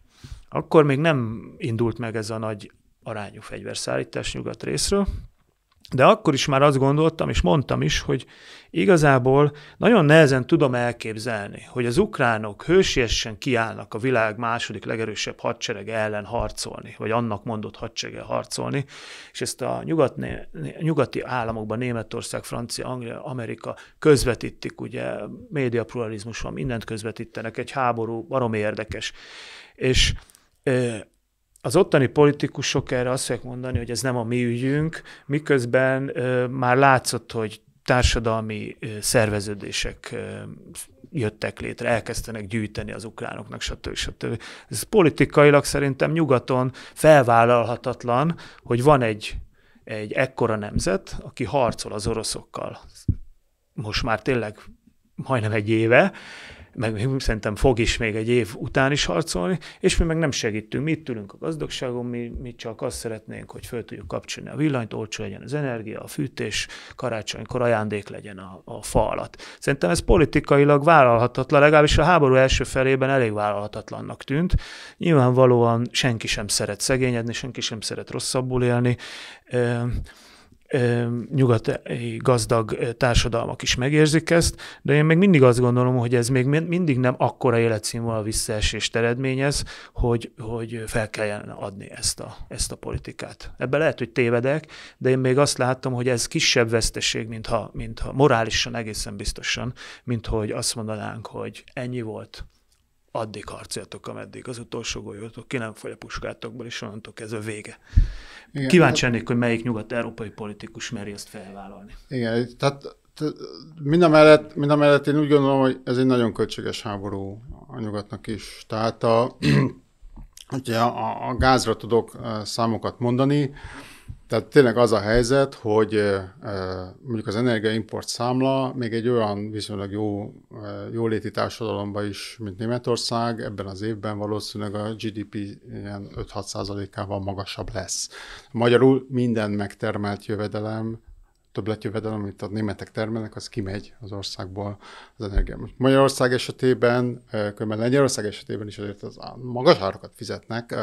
Akkor még nem indult meg ez a nagy arányú fegyverszállítás nyugat részről, de akkor is már azt gondoltam, és mondtam is, hogy Igazából nagyon nehezen tudom elképzelni, hogy az ukránok hősiesen kiállnak a világ második legerősebb hadserege ellen harcolni, vagy annak mondott hadserege harcolni, és ezt a nyugat, nyugati államokban, Németország, Francia, Anglia, Amerika közvetítik, ugye média pluralizmus van, mindent közvetítenek, egy háború baromi érdekes. És az ottani politikusok erre azt fogják mondani, hogy ez nem a mi ügyünk, miközben már látszott, hogy társadalmi szerveződések jöttek létre, elkezdtenek gyűjteni az ukránoknak, stb. stb. Ez politikailag szerintem nyugaton felvállalhatatlan, hogy van egy, egy ekkora nemzet, aki harcol az oroszokkal most már tényleg majdnem egy éve, meg szerintem fog is még egy év után is harcolni, és mi meg nem segítünk. Mi itt ülünk a gazdagságon, mi, mi csak azt szeretnénk, hogy föl tudjuk kapcsolni a villanyt, olcsó legyen az energia, a fűtés, karácsonykor ajándék legyen a, a fa alatt. Szerintem ez politikailag vállalhatatlan, legalábbis a háború első felében elég vállalhatatlannak tűnt. Nyilvánvalóan senki sem szeret szegényedni, senki sem szeret rosszabbul élni nyugati gazdag társadalmak is megérzik ezt, de én még mindig azt gondolom, hogy ez még mindig nem akkora életszínvonal visszaesést eredményez, hogy, hogy fel kelljen adni ezt a, ezt a politikát. Ebben lehet, hogy tévedek, de én még azt látom, hogy ez kisebb veszteség, mintha, mintha morálisan egészen biztosan, mint hogy azt mondanánk, hogy ennyi volt, addig harcoljatok, ameddig az utolsó golyótok ki nem fogja puskátokból, és onnantól kezdve vége. Igen, Kíváncsi lennék, hogy melyik nyugat-európai politikus meri ezt felvállalni. Igen, tehát mind a, mellett, mind a mellett én úgy gondolom, hogy ez egy nagyon költséges háború a nyugatnak is. Tehát a, ugye a, a gázra tudok eh, számokat mondani, tehát tényleg az a helyzet, hogy mondjuk az energiaimport számla még egy olyan viszonylag jó jóléti társadalomban is, mint Németország, ebben az évben valószínűleg a GDP ilyen 5-6 százalékával magasabb lesz. Magyarul minden megtermelt jövedelem többletjövedelem, amit a németek termelnek, az kimegy az országból az energia. Magyarország esetében, különben Lengyelország esetében is azért az magas árakat fizetnek,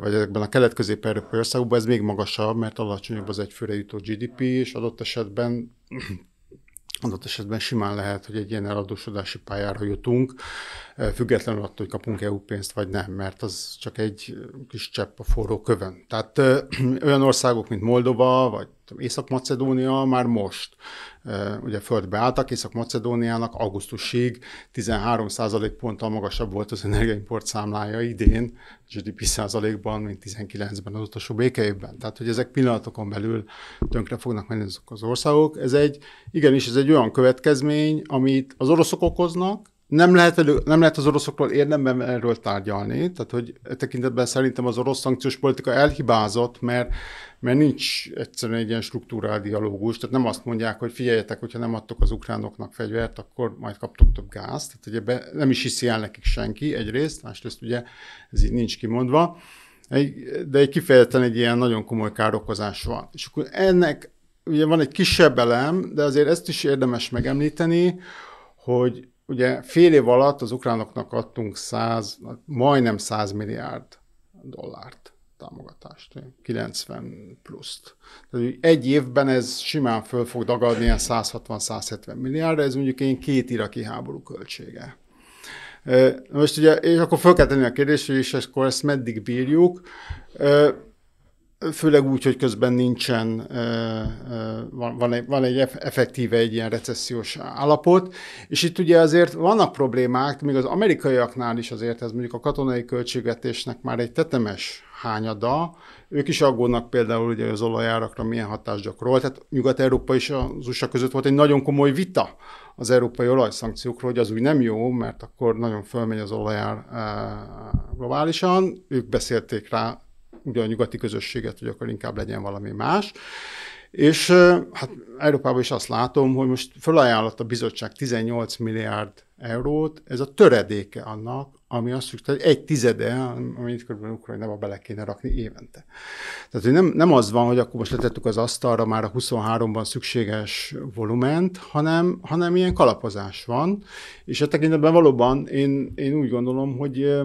vagy ezekben a kelet-közép-európai országokban ez még magasabb, mert alacsonyabb az egyfőre jutó GDP, és adott esetben adott esetben simán lehet, hogy egy ilyen eladósodási pályára jutunk, függetlenül attól, hogy kapunk EU pénzt vagy nem, mert az csak egy kis csepp a forró kövön. Tehát ö, olyan országok, mint Moldova, vagy Észak-Macedónia már most e, ugye földbe álltak, Észak-Macedóniának augusztusig 13 ponttal magasabb volt az energiaimport számlája idén, GDP százalékban, mint 19-ben az utolsó békeévben. Tehát, hogy ezek pillanatokon belül tönkre fognak menni azok az országok. Ez egy, igenis, ez egy olyan következmény, amit az oroszok okoznak, nem lehet, nem lehet az oroszokról érdemben erről tárgyalni, tehát hogy e tekintetben szerintem az orosz szankciós politika elhibázott, mert, mert nincs egyszerűen egy ilyen struktúrál dialógus, tehát nem azt mondják, hogy figyeljetek, hogyha nem adtok az ukránoknak fegyvert, akkor majd kaptok több gázt, tehát ugye be, nem is hiszi el nekik senki egyrészt, másrészt ugye ez így nincs kimondva, de egy kifejezetten egy ilyen nagyon komoly károkozás van. És akkor ennek ugye van egy kisebb elem, de azért ezt is érdemes megemlíteni, hogy Ugye fél év alatt az ukránoknak adtunk 100, majdnem 100 milliárd dollárt támogatást, 90 pluszt. Tehát egy évben ez simán föl fog dagadni ilyen 160-170 milliárdra, ez mondjuk én két iraki háború költsége. Most ugye, és akkor fel kell tenni a kérdést, hogy és akkor ezt meddig bírjuk főleg úgy, hogy közben nincsen, van, egy, van egy effektíve egy ilyen recessziós állapot, és itt ugye azért vannak problémák, még az amerikaiaknál is azért ez mondjuk a katonai költségvetésnek már egy tetemes hányada, ők is aggódnak például ugye az olajárakra milyen hatást gyakorol. Tehát Nyugat-Európa és az USA között volt egy nagyon komoly vita az európai olajszankciókról, hogy az úgy nem jó, mert akkor nagyon fölmegy az olajár globálisan. Ők beszélték rá ugye a nyugati közösséget, hogy akkor inkább legyen valami más. És hát Európában is azt látom, hogy most felajánlott a bizottság 18 milliárd eurót, ez a töredéke annak, ami azt hogy egy tizede, amit kb. Ukrajnába bele kéne rakni évente. Tehát hogy nem, nem az van, hogy akkor most letettük az asztalra már a 23-ban szükséges volument, hanem, hanem ilyen kalapozás van, és a e tekintetben valóban én, én úgy gondolom, hogy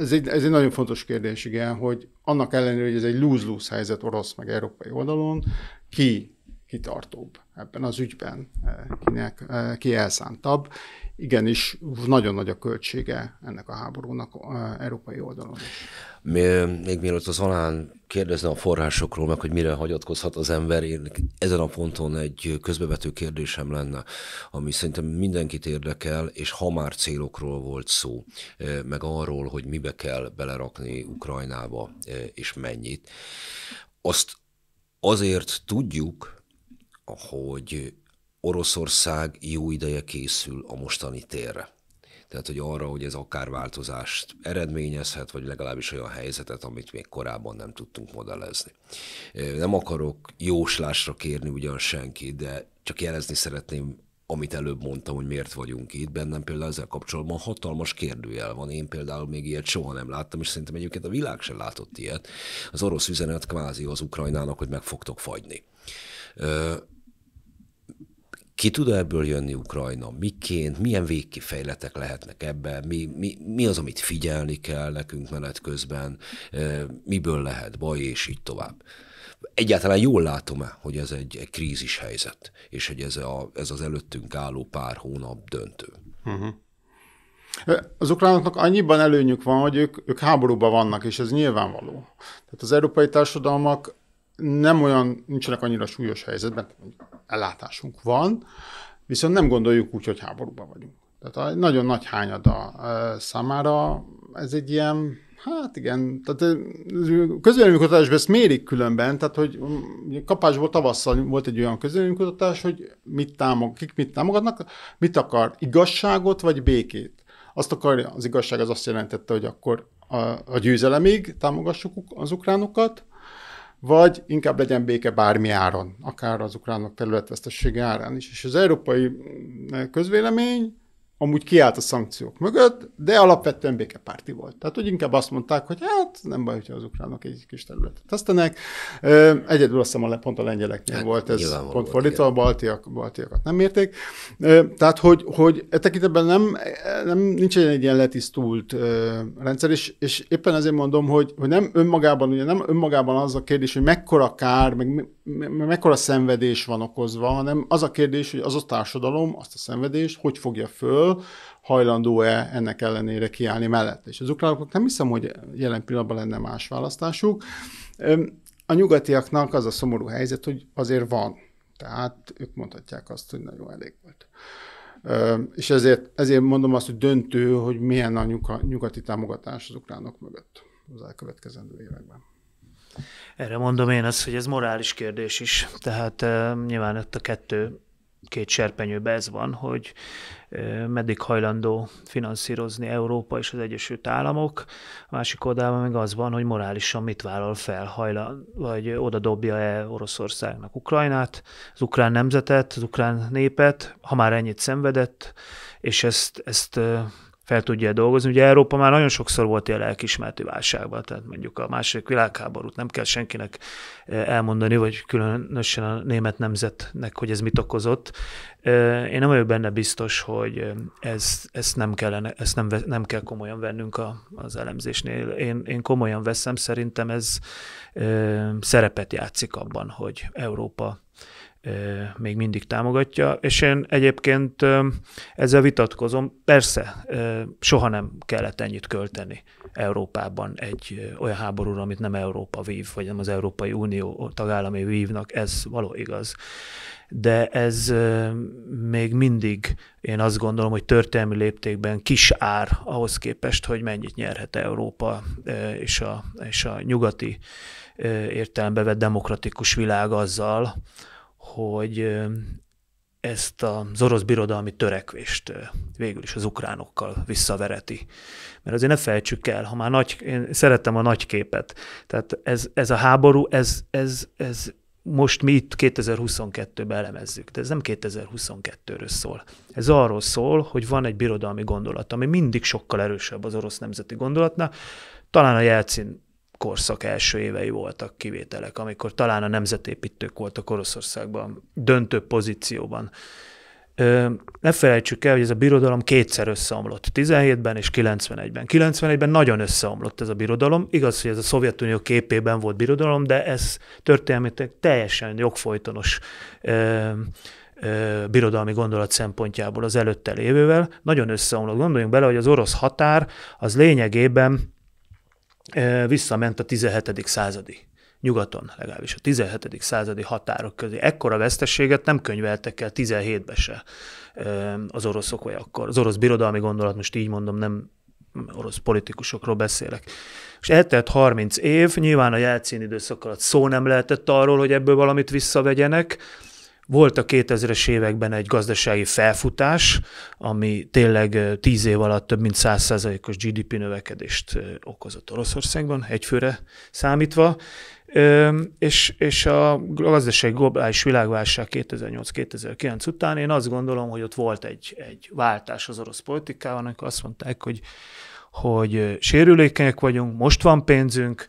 ez egy, ez egy nagyon fontos kérdés, igen, hogy annak ellenére, hogy ez egy lose-lose helyzet orosz meg európai oldalon, ki kitartóbb ebben az ügyben, eh, kinek, eh, ki elszántabb, igenis nagyon nagy a költsége ennek a háborúnak eh, európai oldalon. Mi, még mielőtt az Alán kérdezne a forrásokról, meg hogy mire hagyatkozhat az ember, én ezen a ponton egy közbevető kérdésem lenne, ami szerintem mindenkit érdekel, és ha már célokról volt szó, eh, meg arról, hogy mibe kell belerakni Ukrajnába, eh, és mennyit. Azt azért tudjuk, hogy Oroszország jó ideje készül a mostani térre. Tehát, hogy arra, hogy ez akár változást eredményezhet, vagy legalábbis olyan helyzetet, amit még korábban nem tudtunk modellezni. Nem akarok jóslásra kérni ugyan senki, de csak jelezni szeretném amit előbb mondtam, hogy miért vagyunk itt, bennem például ezzel kapcsolatban hatalmas kérdőjel van. Én például még ilyet soha nem láttam, és szerintem egyébként a világ sem látott ilyet. Az orosz üzenet kvázi az Ukrajnának, hogy meg fogtok fagyni. Ki tud ebből jönni Ukrajna? Miként? Milyen végkifejletek lehetnek ebben? Mi, mi, mi az, amit figyelni kell nekünk menet közben? Miből lehet baj, és így tovább? Egyáltalán jól látom-e, hogy ez egy, egy krízis helyzet, és hogy ez, a, ez az előttünk álló pár hónap döntő? Uh-huh. Az ukránoknak annyiban előnyük van, hogy ők, ők háborúban vannak, és ez nyilvánvaló. Tehát az európai társadalmak nem olyan, nincsenek annyira súlyos helyzetben, ellátásunk van, viszont nem gondoljuk úgy, hogy háborúban vagyunk. Tehát a nagyon nagy hányada e, számára ez egy ilyen, hát igen, tehát e, közvéleménykutatásban ezt mérik különben, tehát hogy mm, kapásból tavasszal volt egy olyan közvéleménykutatás, hogy mit támog, kik mit támogatnak, mit akar, igazságot vagy békét. Azt akarja, az igazság az azt jelentette, hogy akkor a, a győzelemig támogassuk az ukránokat, vagy inkább legyen béke bármi áron, akár az ukránok területvesztessége árán is. És az európai mm, közvélemény amúgy kiállt a szankciók mögött, de alapvetően békepárti volt. Tehát, hogy inkább azt mondták, hogy hát nem baj, hogyha az ukránok egy kis területet tesztenek. Egyedül azt hiszem, pont a lengyeleknél hát, volt ez, pont volt, fordítva, igen. a baltiak, baltiakat nem érték. Tehát, hogy, hogy e tekintetben nem, nem, nincs egy ilyen letisztult rendszer, és, és éppen ezért mondom, hogy, hogy nem önmagában, ugye nem önmagában az a kérdés, hogy mekkora kár, meg me, me, mekkora szenvedés van okozva, hanem az a kérdés, hogy az a társadalom azt a szenvedést hogy fogja föl, föl, hajlandó-e ennek ellenére kiállni mellett. És az ukránoknak nem hiszem, hogy jelen pillanatban lenne más választásuk. A nyugatiaknak az a szomorú helyzet, hogy azért van. Tehát ők mondhatják azt, hogy nagyon elég volt. És ezért, ezért mondom azt, hogy döntő, hogy milyen a nyugati támogatás az ukránok mögött az elkövetkezendő években. Erre mondom én azt, hogy ez morális kérdés is. Tehát uh, nyilván ott a kettő két serpenyőben ez van, hogy meddig hajlandó finanszírozni Európa és az Egyesült Államok, a másik oldalában meg az van, hogy morálisan mit vállal fel, hajla, vagy oda dobja-e Oroszországnak Ukrajnát, az ukrán nemzetet, az ukrán népet, ha már ennyit szenvedett, és ezt, ezt fel tudja dolgozni. Ugye Európa már nagyon sokszor volt ilyen lelkismerti válságban, tehát mondjuk a második világháborút nem kell senkinek eh, elmondani, vagy különösen a német nemzetnek, hogy ez mit okozott. Eh, én nem vagyok benne biztos, hogy eh, ez, ezt, nem, kellene, ezt nem, nem kell komolyan vennünk a, az elemzésnél. Én, én komolyan veszem, szerintem ez szerepet játszik abban, hogy Európa még mindig támogatja, és én egyébként ezzel vitatkozom. Persze, soha nem kellett ennyit költeni Európában egy olyan háborúra, amit nem Európa vív, vagy nem az Európai Unió tagállami vívnak, ez való igaz. De ez még mindig, én azt gondolom, hogy történelmi léptékben kis ár ahhoz képest, hogy mennyit nyerhet Európa és a, és a nyugati értelembe vett demokratikus világ azzal, hogy ezt az orosz birodalmi törekvést végül is az ukránokkal visszavereti. Mert azért ne felejtsük el, ha már nagy, én szerettem a nagy képet, tehát ez, ez a háború, ez, ez, ez most mi itt 2022-ben elemezzük, de ez nem 2022-ről szól. Ez arról szól, hogy van egy birodalmi gondolat, ami mindig sokkal erősebb az orosz nemzeti gondolatnál, talán a Jelcin korszak első évei voltak kivételek, amikor talán a nemzetépítők voltak Oroszországban döntő pozícióban. Ö, ne felejtsük el, hogy ez a birodalom kétszer összeomlott, 17-ben és 91-ben. 91-ben nagyon összeomlott ez a birodalom. Igaz, hogy ez a Szovjetunió képében volt birodalom, de ez történelmetek teljesen jogfolytonos ö, ö, birodalmi gondolat szempontjából az előtte lévővel. Nagyon összeomlott. Gondoljunk bele, hogy az orosz határ az lényegében visszament a 17. századi nyugaton legalábbis a 17. századi határok közé. Ekkora veszteséget nem könyveltek el 17-be se az oroszok, vagy akkor az orosz birodalmi gondolat, most így mondom, nem orosz politikusokról beszélek. És eltelt 30 év, nyilván a jelcén időszak alatt szó nem lehetett arról, hogy ebből valamit visszavegyenek, volt a 2000-es években egy gazdasági felfutás, ami tényleg 10 év alatt több mint 100%-os GDP növekedést okozott Oroszországban, egyfőre számítva, és, és a gazdasági globális világválság 2008-2009 után én azt gondolom, hogy ott volt egy, egy váltás az orosz politikában, amikor azt mondták, hogy hogy sérülékenyek vagyunk, most van pénzünk,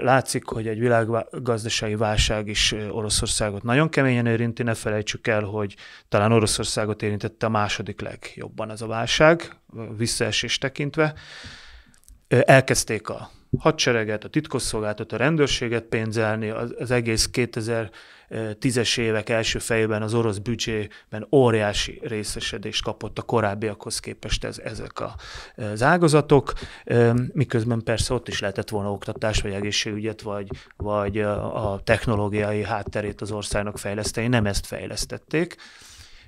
Látszik, hogy egy világgazdasági válság is Oroszországot nagyon keményen érinti, ne felejtsük el, hogy talán Oroszországot érintette a második legjobban ez a válság, visszaesés tekintve. Elkezdték a hadsereget, a titkosszolgáltat, a rendőrséget pénzelni, az, az egész 2000 tízes évek első fejében az orosz büdzsében óriási részesedést kapott a korábbiakhoz képest ez, ezek a, az ágazatok, miközben persze ott is lehetett volna oktatás, vagy egészségügyet, vagy, vagy a technológiai hátterét az országnak fejleszteni, nem ezt fejlesztették.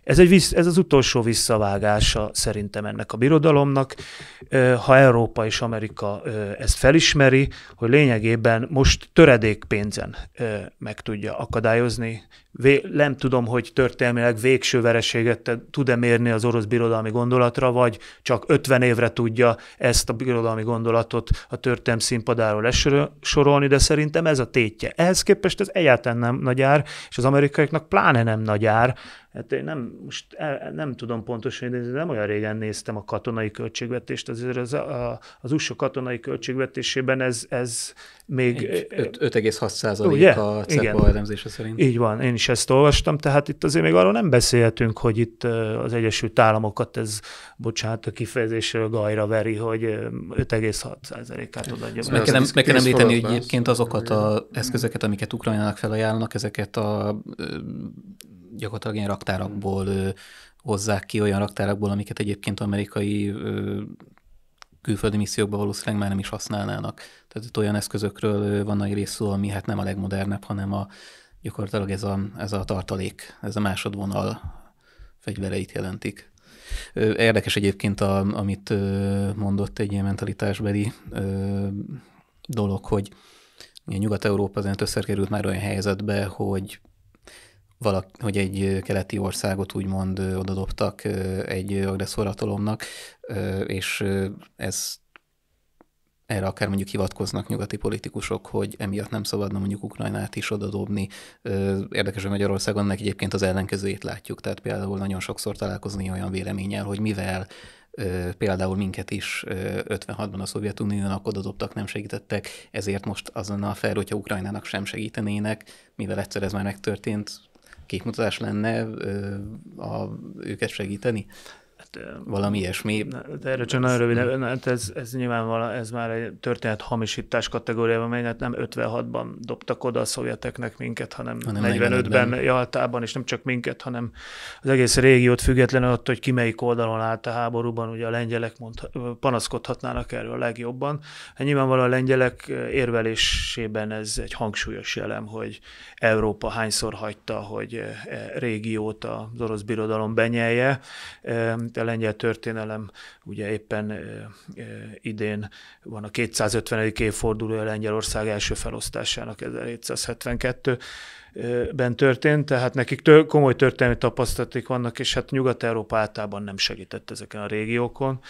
Ez, egy, ez az utolsó visszavágása szerintem ennek a birodalomnak. Ha Európa és Amerika ezt felismeri, hogy lényegében most töredékpénzen meg tudja akadályozni. Vé- nem tudom, hogy történelmileg végső vereséget tud-e mérni az orosz birodalmi gondolatra, vagy csak 50 évre tudja ezt a birodalmi gondolatot a történelm színpadáról lesorolni, de szerintem ez a tétje. Ehhez képest ez egyáltalán nem nagy ár, és az amerikaiaknak pláne nem nagy ár, Hát én nem, most el, nem tudom pontosan de nem olyan régen néztem a katonai költségvetést, azért az, a, az USA katonai költségvetésében ez, ez még... 5,6 százalék a CEPA Igen. elemzése szerint. Így van, én is ezt olvastam, tehát itt azért még arról nem beszélhetünk, hogy itt az Egyesült Államokat ez, bocsánat, a kifejezésről gajra veri, hogy 5,6 százalékát odaadja. Meg kell, meg kell említeni hogy egyébként azokat az eszközöket, amiket Ukrajnának felajánlanak, ezeket a gyakorlatilag ilyen raktárakból ö, hozzák ki olyan raktárakból, amiket egyébként amerikai ö, külföldi missziókban valószínűleg már nem is használnának. Tehát itt olyan eszközökről van nagy rész szó, ami hát nem a legmodernebb, hanem a gyakorlatilag ez a, ez a tartalék, ez a másodvonal fegyvereit jelentik. Érdekes egyébként, a, amit mondott egy ilyen mentalitásbeli ö, dolog, hogy Nyugat-Európa azért összekerült már olyan helyzetbe, hogy valaki, hogy egy keleti országot úgymond odadobtak egy agresszoratalomnak, és ez erre akár mondjuk hivatkoznak nyugati politikusok, hogy emiatt nem szabadna mondjuk Ukrajnát is odadobni. Érdekes, hogy Magyarországon ennek egyébként az ellenkezőjét látjuk, tehát például nagyon sokszor találkozni olyan véleménnyel, hogy mivel például minket is 56-ban a Szovjetuniónak odadobtak, nem segítettek, ezért most azonnal fel, hogyha Ukrajnának sem segítenének, mivel egyszer ez már megtörtént, képmutatás lenne ö, a, őket segíteni? mert... Hát, Valami ilyesmi. De erre csak nagyon röviden, hm. hát ez, ez vala ez már egy történet hamisítás kategóriában megy, hát nem 56-ban dobtak oda a szovjeteknek minket, hanem, hanem 45-ben Jaltában, és nem csak minket, hanem az egész régiót függetlenül attól, hogy ki melyik oldalon állt a háborúban, ugye a lengyelek mond, panaszkodhatnának erről a legjobban. Hát nyilvánvalóan a lengyelek érvelésében ez egy hangsúlyos jelem, hogy Európa hányszor hagyta, hogy e régiót az orosz birodalom benyelje, a lengyel történelem, ugye éppen idén van a 250. évfordulója Lengyelország első felosztásának 1772-ben történt, tehát nekik tör, komoly történelmi tapasztalatik vannak, és hát Nyugat-Európa általában nem segített ezeken a régiókon,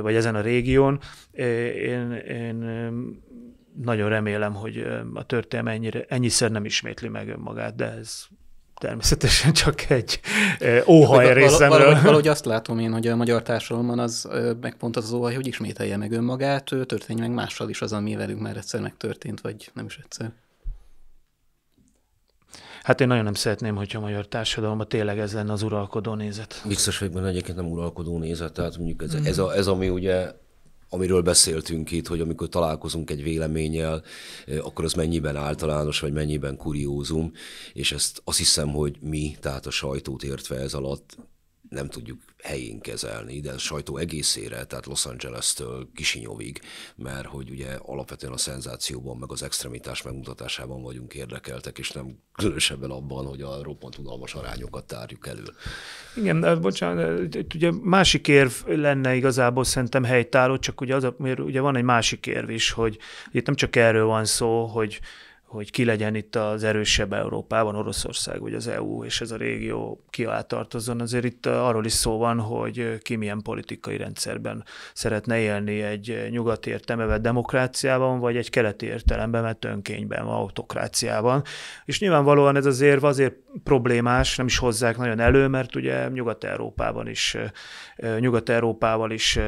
vagy ezen a régión. Én, én nagyon remélem, hogy a történelem ennyire, ennyiszer nem ismétli meg önmagát, de ez természetesen csak egy óhaj részemről. Valahogy, valahogy azt látom én, hogy a magyar társadalomban az meg pont az óhaj, hogy ismételje meg önmagát, történjen meg mással is az, ami velünk már egyszer megtörtént, vagy nem is egyszer. Hát én nagyon nem szeretném, hogyha a magyar társadalomban tényleg ez lenne az uralkodó nézet. Biztos hogy benne egyébként nem uralkodó nézet, tehát mondjuk ez, mm. ez, a, ez ami ugye amiről beszéltünk itt, hogy amikor találkozunk egy véleménnyel, akkor az mennyiben általános, vagy mennyiben kuriózum, és ezt azt hiszem, hogy mi, tehát a sajtót értve ez alatt nem tudjuk helyén kezelni, de a sajtó egészére, tehát Los Angeles-től Kisinyovig, mert hogy ugye alapvetően a szenzációban, meg az extremitás megmutatásában vagyunk érdekeltek, és nem különösebben abban, hogy a roppant unalmas arányokat tárjuk elő. Igen, de bocsánat, ugye másik érv lenne igazából szerintem helytálló, csak ugye, az, a, ugye van egy másik érv is, hogy itt nem csak erről van szó, hogy hogy ki legyen itt az erősebb Európában, Oroszország vagy az EU, és ez a régió ki tartozzon. Azért itt arról is szó van, hogy ki milyen politikai rendszerben szeretne élni egy nyugati értelmevet demokráciában, vagy egy keleti értelemben, mert önkényben, autokráciában. És nyilvánvalóan ez azért azért problémás, nem is hozzák nagyon elő, mert ugye Nyugat-Európában is, Nyugat-Európával is,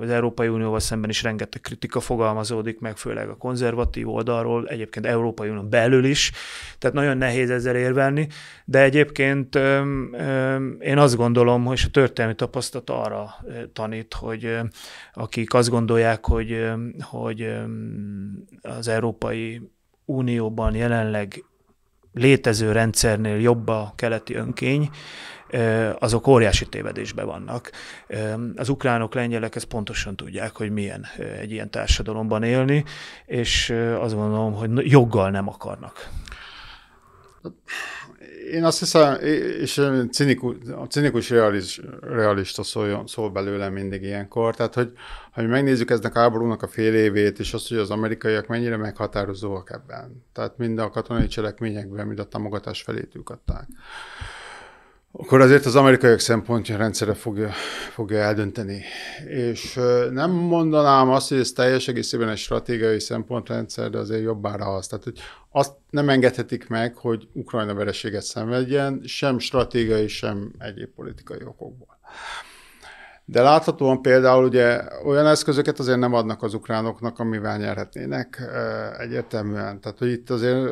az Európai Unióval szemben is rengeteg kritika fogalmazódik meg, főleg a konzervatív oldalról, egyébként Európai Unió belül is, tehát nagyon nehéz ezzel érvelni, de egyébként én azt gondolom, hogy a történelmi tapasztalat arra tanít, hogy akik azt gondolják, hogy, hogy az Európai Unióban jelenleg létező rendszernél jobb a keleti önkény, azok óriási tévedésbe vannak. Az ukránok, lengyelek ezt pontosan tudják, hogy milyen egy ilyen társadalomban élni, és azt gondolom, hogy joggal nem akarnak én azt hiszem, és cinikus, a cinikus realis, realista szól, szól belőle mindig ilyenkor, tehát hogy ha mi megnézzük eznek a háborúnak a fél évét, és azt, hogy az amerikaiak mennyire meghatározóak ebben, tehát mind a katonai cselekményekben, mind a támogatás felét adták akkor azért az amerikaiak szempontja rendszere fogja, fogja eldönteni. És nem mondanám azt, hogy ez teljes egészében egy stratégiai szempontrendszer, de azért jobbára az. Tehát hogy azt nem engedhetik meg, hogy Ukrajna vereséget szenvedjen, sem stratégiai, sem egyéb politikai okokból. De láthatóan például ugye olyan eszközöket azért nem adnak az ukránoknak, amivel nyerhetnének egyértelműen. Tehát, hogy itt azért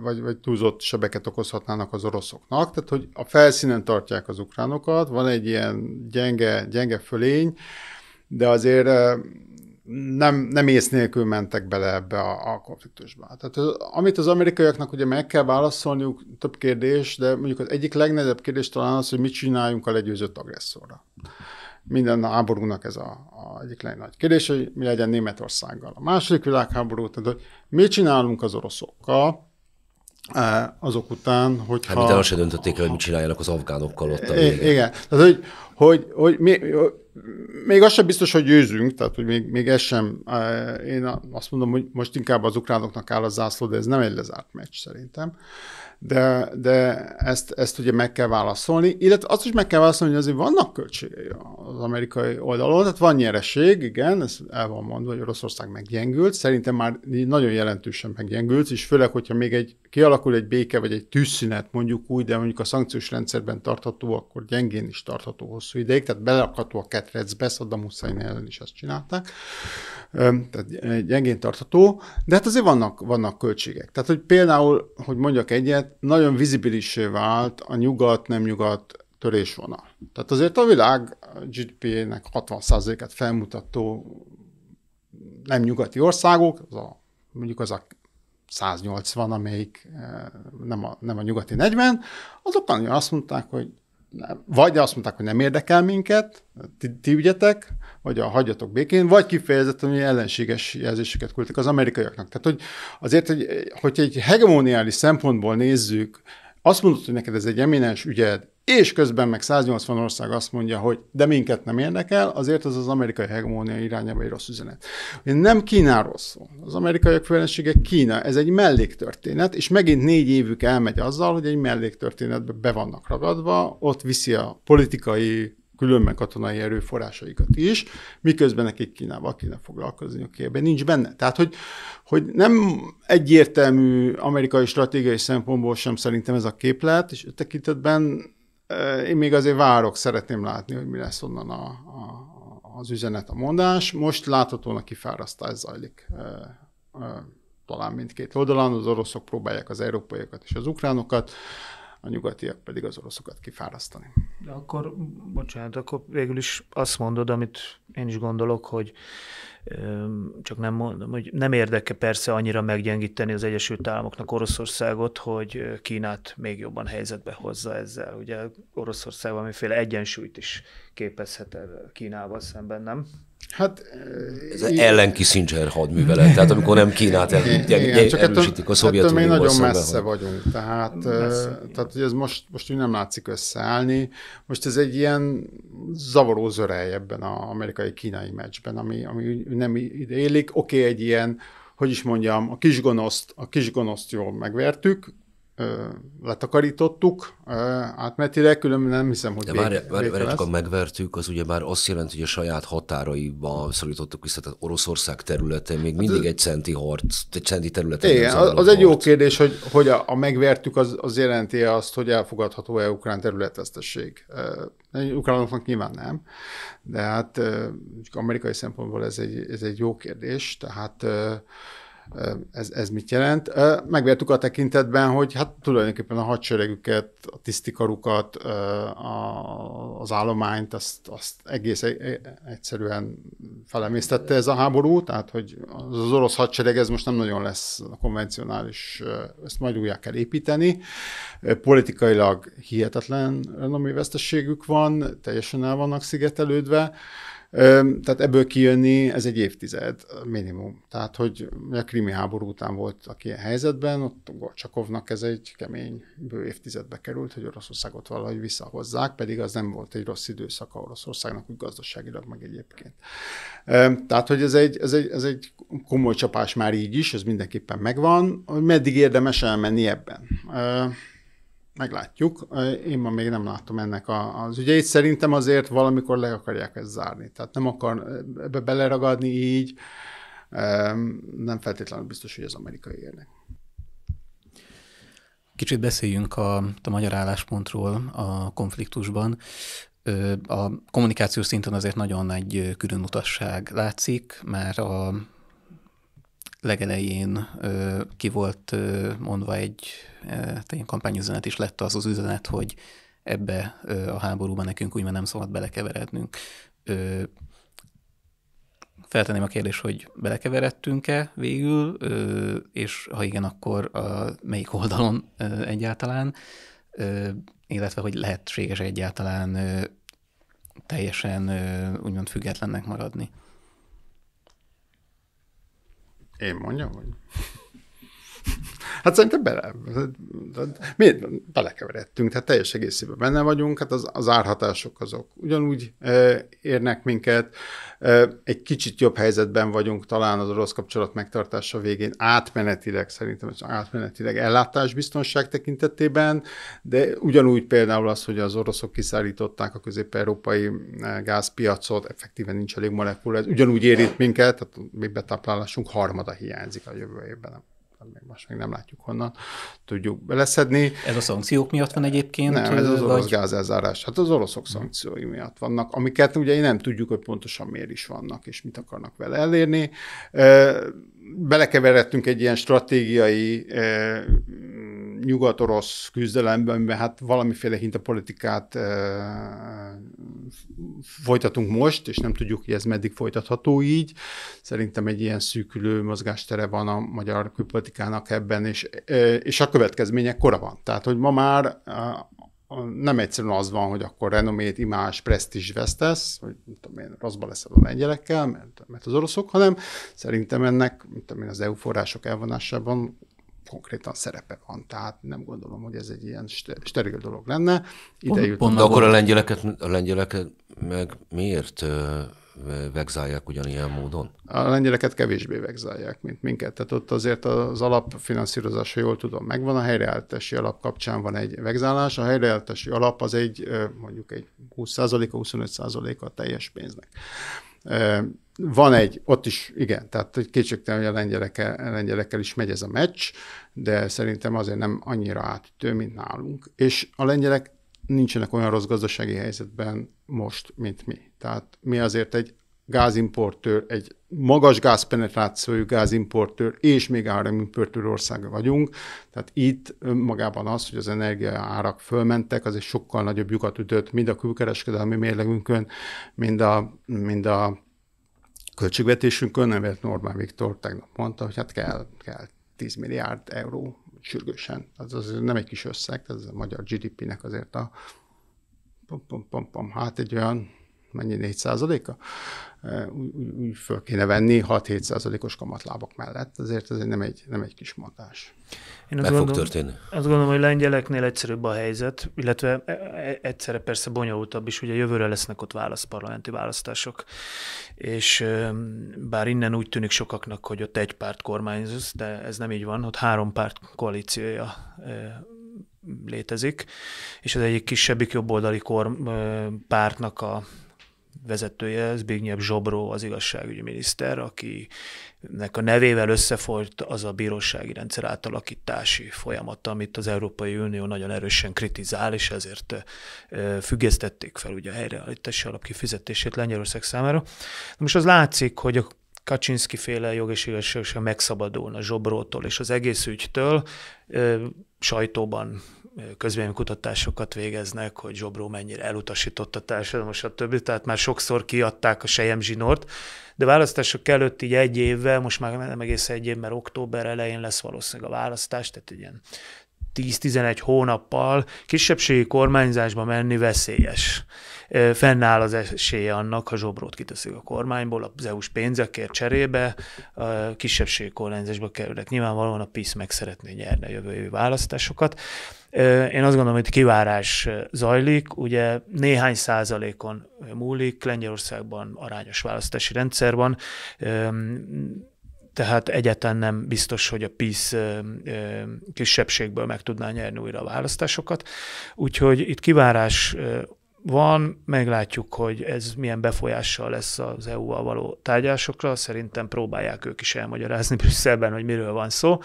vagy, vagy túlzott sebeket okozhatnának az oroszoknak. Tehát, hogy a felszínen tartják az ukránokat, van egy ilyen gyenge, gyenge fölény, de azért nem, nem ész nélkül mentek bele ebbe a, a konfliktusba. Tehát az, amit az amerikaiaknak ugye meg kell válaszolniuk, több kérdés, de mondjuk az egyik legnehezebb kérdés talán az, hogy mit csináljunk a legyőzött agresszorra minden háborúnak ez a, a egyik nagy kérdés, hogy mi legyen Németországgal. A második világháború, tehát hogy mi csinálunk az oroszokkal, eh, azok után, hogy. Hát mit se döntötték el, hogy mit csináljanak az afgánokkal ott. A eh, vége. igen, tehát hogy, hogy, hogy mi, még az sem biztos, hogy győzünk, tehát hogy még, még ez sem. Eh, én azt mondom, hogy most inkább az ukránoknak áll a zászló, de ez nem egy lezárt meccs szerintem de, de ezt, ezt ugye meg kell válaszolni, illetve azt is meg kell válaszolni, hogy azért vannak költségei az amerikai oldalon, tehát van nyereség, igen, ez el van mondva, hogy Oroszország meggyengült, szerintem már nagyon jelentősen meggyengült, és főleg, hogyha még egy kialakul egy béke vagy egy tűzszünet, mondjuk úgy, de mondjuk a szankciós rendszerben tartható, akkor gyengén is tartható hosszú ideig, tehát belakható a ketrecbe, Saddam Hussein ellen is ezt csinálták, tehát gyengén tartható, de hát azért vannak, vannak költségek. Tehát, hogy például, hogy mondjak egyet, nagyon vizibilissé vált a nyugat-nem-nyugat törésvonal. Tehát azért a világ GDP-nek 60%-át felmutató nem nyugati országok, az a, mondjuk az a 180, amelyik eh, nem a, nem a nyugati 40, azok nagyon azt mondták, hogy nem, vagy azt mondták, hogy nem érdekel minket, ti, ti ügyetek, vagy a hagyjatok békén, vagy kifejezetten hogy ellenséges jelzéseket küldtek az amerikaiaknak. Tehát, hogy azért, hogy, hogy egy hegemoniális szempontból nézzük, azt mondod, hogy neked ez egy eminens ügyed, és közben meg 180 ország azt mondja, hogy de minket nem érdekel, azért az az amerikai hegemónia irányába egy rossz üzenet. Nem Kínáról szól. Az amerikaiak főellensége Kína. Ez egy melléktörténet, és megint négy évük elmegy azzal, hogy egy melléktörténetbe be vannak ragadva, ott viszi a politikai különben katonai erőforrásaikat is, miközben nekik Kínával kéne foglalkozniuk ebben nincs benne. Tehát, hogy, hogy nem egyértelmű amerikai stratégiai szempontból sem szerintem ez a képlet, és tekintetben én még azért várok, szeretném látni, hogy mi lesz onnan a, a, az üzenet, a mondás. Most láthatóan a kifárasztás zajlik talán mindkét oldalon. Az oroszok próbálják az európaiakat és az ukránokat, a nyugatiak pedig az oroszokat kifárasztani. De akkor, bocsánat, akkor végül is azt mondod, amit én is gondolok, hogy csak nem mondom, hogy nem érdeke persze annyira meggyengíteni az Egyesült Államoknak Oroszországot, hogy Kínát még jobban helyzetbe hozza ezzel. Ugye Oroszország valamiféle egyensúlyt is képezhet Kínával szemben, nem? Hát, Ez én... ellen Kissinger hadművelet, tehát amikor nem Kínát el, igen, igen, csak erősítik a Szovjetunióval még nagyon messze hogy... vagyunk, tehát, messze, tehát hogy ez most, most úgy nem látszik összeállni. Most ez egy ilyen zavaró zörej ebben az amerikai-kínai meccsben, ami, ami nem ide élik. Oké, okay, egy ilyen hogy is mondjam, a kisgonoszt, a kisgonoszt jól megvertük, ö, letakarítottuk ö, átmenetileg, különben nem hiszem, hogy De várj, vég, várj, csak a megvertük, az ugye már azt jelenti, hogy a saját határaiba szorítottuk vissza, tehát Oroszország területe még hát mindig hát, egy centi harc, egy centi területe. Igen, az, az egy jó kérdés, hogy, hogy a, a megvertük az, az jelenti -e azt, hogy elfogadható-e ukrán területvesztesség. Ukránoknak nyilván nem, de hát amerikai szempontból ez egy, ez egy jó kérdés, tehát ez, ez mit jelent. Megvértük a tekintetben, hogy hát tulajdonképpen a hadseregüket, a tisztikarukat, a, az állományt, azt, azt egész e, e, egyszerűen felemésztette ez a háború, tehát hogy az orosz hadsereg ez most nem nagyon lesz a konvencionális, ezt majd újjá kell építeni. Politikailag hihetetlen renomé vesztességük van, teljesen el vannak szigetelődve, tehát ebből kijönni, ez egy évtized minimum. Tehát, hogy a krimi háború után aki ilyen helyzetben, ott Gorcsakovnak ez egy kemény bő évtizedbe került, hogy Oroszországot valahogy visszahozzák, pedig az nem volt egy rossz időszaka Oroszországnak, úgy gazdaságilag meg egyébként. Tehát, hogy ez egy, ez egy, ez egy komoly csapás már így is, ez mindenképpen megvan, hogy meddig érdemes elmenni ebben meglátjuk. Én ma még nem látom ennek a, az ügyeit. Szerintem azért valamikor le akarják ezt zárni. Tehát nem akar ebbe beleragadni így. Nem feltétlenül biztos, hogy az amerikai érnek. Kicsit beszéljünk a, a magyar álláspontról a konfliktusban. A kommunikációs szinten azért nagyon nagy különutasság látszik, mert a legelején ö, ki volt ö, mondva egy ö, kampányüzenet is lett az az üzenet, hogy ebbe ö, a háborúba nekünk úgymond nem szabad belekeverednünk. Ö, feltenném a kérdés, hogy belekeveredtünk-e végül, ö, és ha igen, akkor a melyik oldalon ö, egyáltalán, ö, illetve hogy lehetséges egyáltalán ö, teljesen ö, úgymond függetlennek maradni. Eh, moño, moño. Hát szerintem bele, mi belekeveredtünk, tehát teljes egészében benne vagyunk, hát az, az árhatások azok ugyanúgy e, érnek minket, e, egy kicsit jobb helyzetben vagyunk talán az orosz kapcsolat megtartása végén átmenetileg, szerintem ez átmenetileg ellátásbiztonság tekintetében, de ugyanúgy például az, hogy az oroszok kiszállították a közép-európai e, gázpiacot, effektíven nincs elég molekula, ez ugyanúgy érint minket, tehát mi betáplálásunk harmada hiányzik a jövő évben hát még most még nem látjuk honnan, tudjuk beleszedni. Ez a szankciók miatt van egyébként? Nem, ez az orosz vagy... gázelzárás. Hát az oroszok szankciói miatt vannak, amiket ugye nem tudjuk, hogy pontosan miért is vannak, és mit akarnak vele elérni. Belekeveredtünk egy ilyen stratégiai nyugat-orosz küzdelemben, hát valamiféle hintapolitikát folytatunk most, és nem tudjuk, hogy ez meddig folytatható így. Szerintem egy ilyen szűkülő mozgástere van a magyar külpolitikának ebben, és, és a következmények kora van. Tehát, hogy ma már nem egyszerűen az van, hogy akkor renomét, imás, presztízs vesztesz, hogy nem tudom én, rosszba leszel a lengyelekkel, mert, mert az oroszok, hanem szerintem ennek, mint tudom én, az EU források elvonásában konkrétan szerepe van. Tehát nem gondolom, hogy ez egy ilyen steril dolog lenne. Ide pont, pont de akkor a lengyeleket, a lengyeleket meg miért vegzálják ugyanilyen módon? A lengyeleket kevésbé vegzálják, mint minket. Tehát ott azért az ha jól tudom, megvan. A helyreállítási alap kapcsán van egy vegzálás. A helyreállítási alap az egy mondjuk egy 20%-a, 25%-a teljes pénznek van egy, ott is, igen, tehát kétségtelen, hogy a lengyelekkel, a lengyelekkel is megy ez a meccs, de szerintem azért nem annyira átütő, mint nálunk. És a lengyelek nincsenek olyan rossz gazdasági helyzetben most, mint mi. Tehát mi azért egy gázimportőr, egy magas gázpenetrációjú gázimportőr és még áramimportőr országa vagyunk. Tehát itt magában az, hogy az energiaárak fölmentek, az egy sokkal nagyobb lyukat ütött mind a külkereskedelmi mérlegünkön, mind a, mind a költségvetésünkön, mert Normán Viktor tegnap mondta, hogy hát kell, kell 10 milliárd euró sürgősen. Az, az nem egy kis összeg, ez a magyar GDP-nek azért a pom, pom, pom, pom, hát egy olyan mennyi 4 százaléka, úgy, úgy föl kéne venni 6-7 százalékos kamatlábak mellett, azért ez nem egy, nem egy kis mondás. Én azt Meg gondolom, fog történni. Azt gondolom, hogy lengyeleknél egyszerűbb a helyzet, illetve e-, e-, egyszerre persze bonyolultabb is, ugye jövőre lesznek ott válasz, parlamenti választások, és bár innen úgy tűnik sokaknak, hogy ott egy párt kormányoz, de ez nem így van, ott három párt koalíciója létezik, és az egyik kisebbik jobboldali kor, pártnak a vezetője, Zbigniew Zsobró az igazságügyi miniszter, akinek a nevével összefolyt az a bírósági rendszer átalakítási folyamata, amit az Európai Unió nagyon erősen kritizál, és ezért függesztették fel ugye a helyreállítási alap kifizetését Lengyelország számára. Na most az látszik, hogy a Kaczynszki féle jog és igazság megszabadulna Zsobrótól és az egész ügytől, sajtóban kutatásokat végeznek, hogy Zsobró mennyire elutasította a társadalom, stb. Tehát már sokszor kiadták a sejem zsinort, de választások előtt így egy évvel, most már nem egész egy év, mert október elején lesz valószínűleg a választás, tehát ilyen 10-11 hónappal kisebbségi kormányzásba menni veszélyes fennáll az esélye annak, ha zsobrót kiteszik a kormányból, az EU-s pénzekért cserébe, a kisebbség kormányzásba kerülnek. Nyilvánvalóan a PISZ meg szeretné nyerni a jövő választásokat. Én azt gondolom, hogy kivárás zajlik, ugye néhány százalékon múlik, Lengyelországban arányos választási rendszer van, tehát egyáltalán nem biztos, hogy a PISZ kisebbségből meg tudná nyerni újra a választásokat. Úgyhogy itt kivárás van, meglátjuk, hogy ez milyen befolyással lesz az EU-val való tárgyásokra. Szerintem próbálják ők is elmagyarázni Brüsszelben, hogy miről van szó.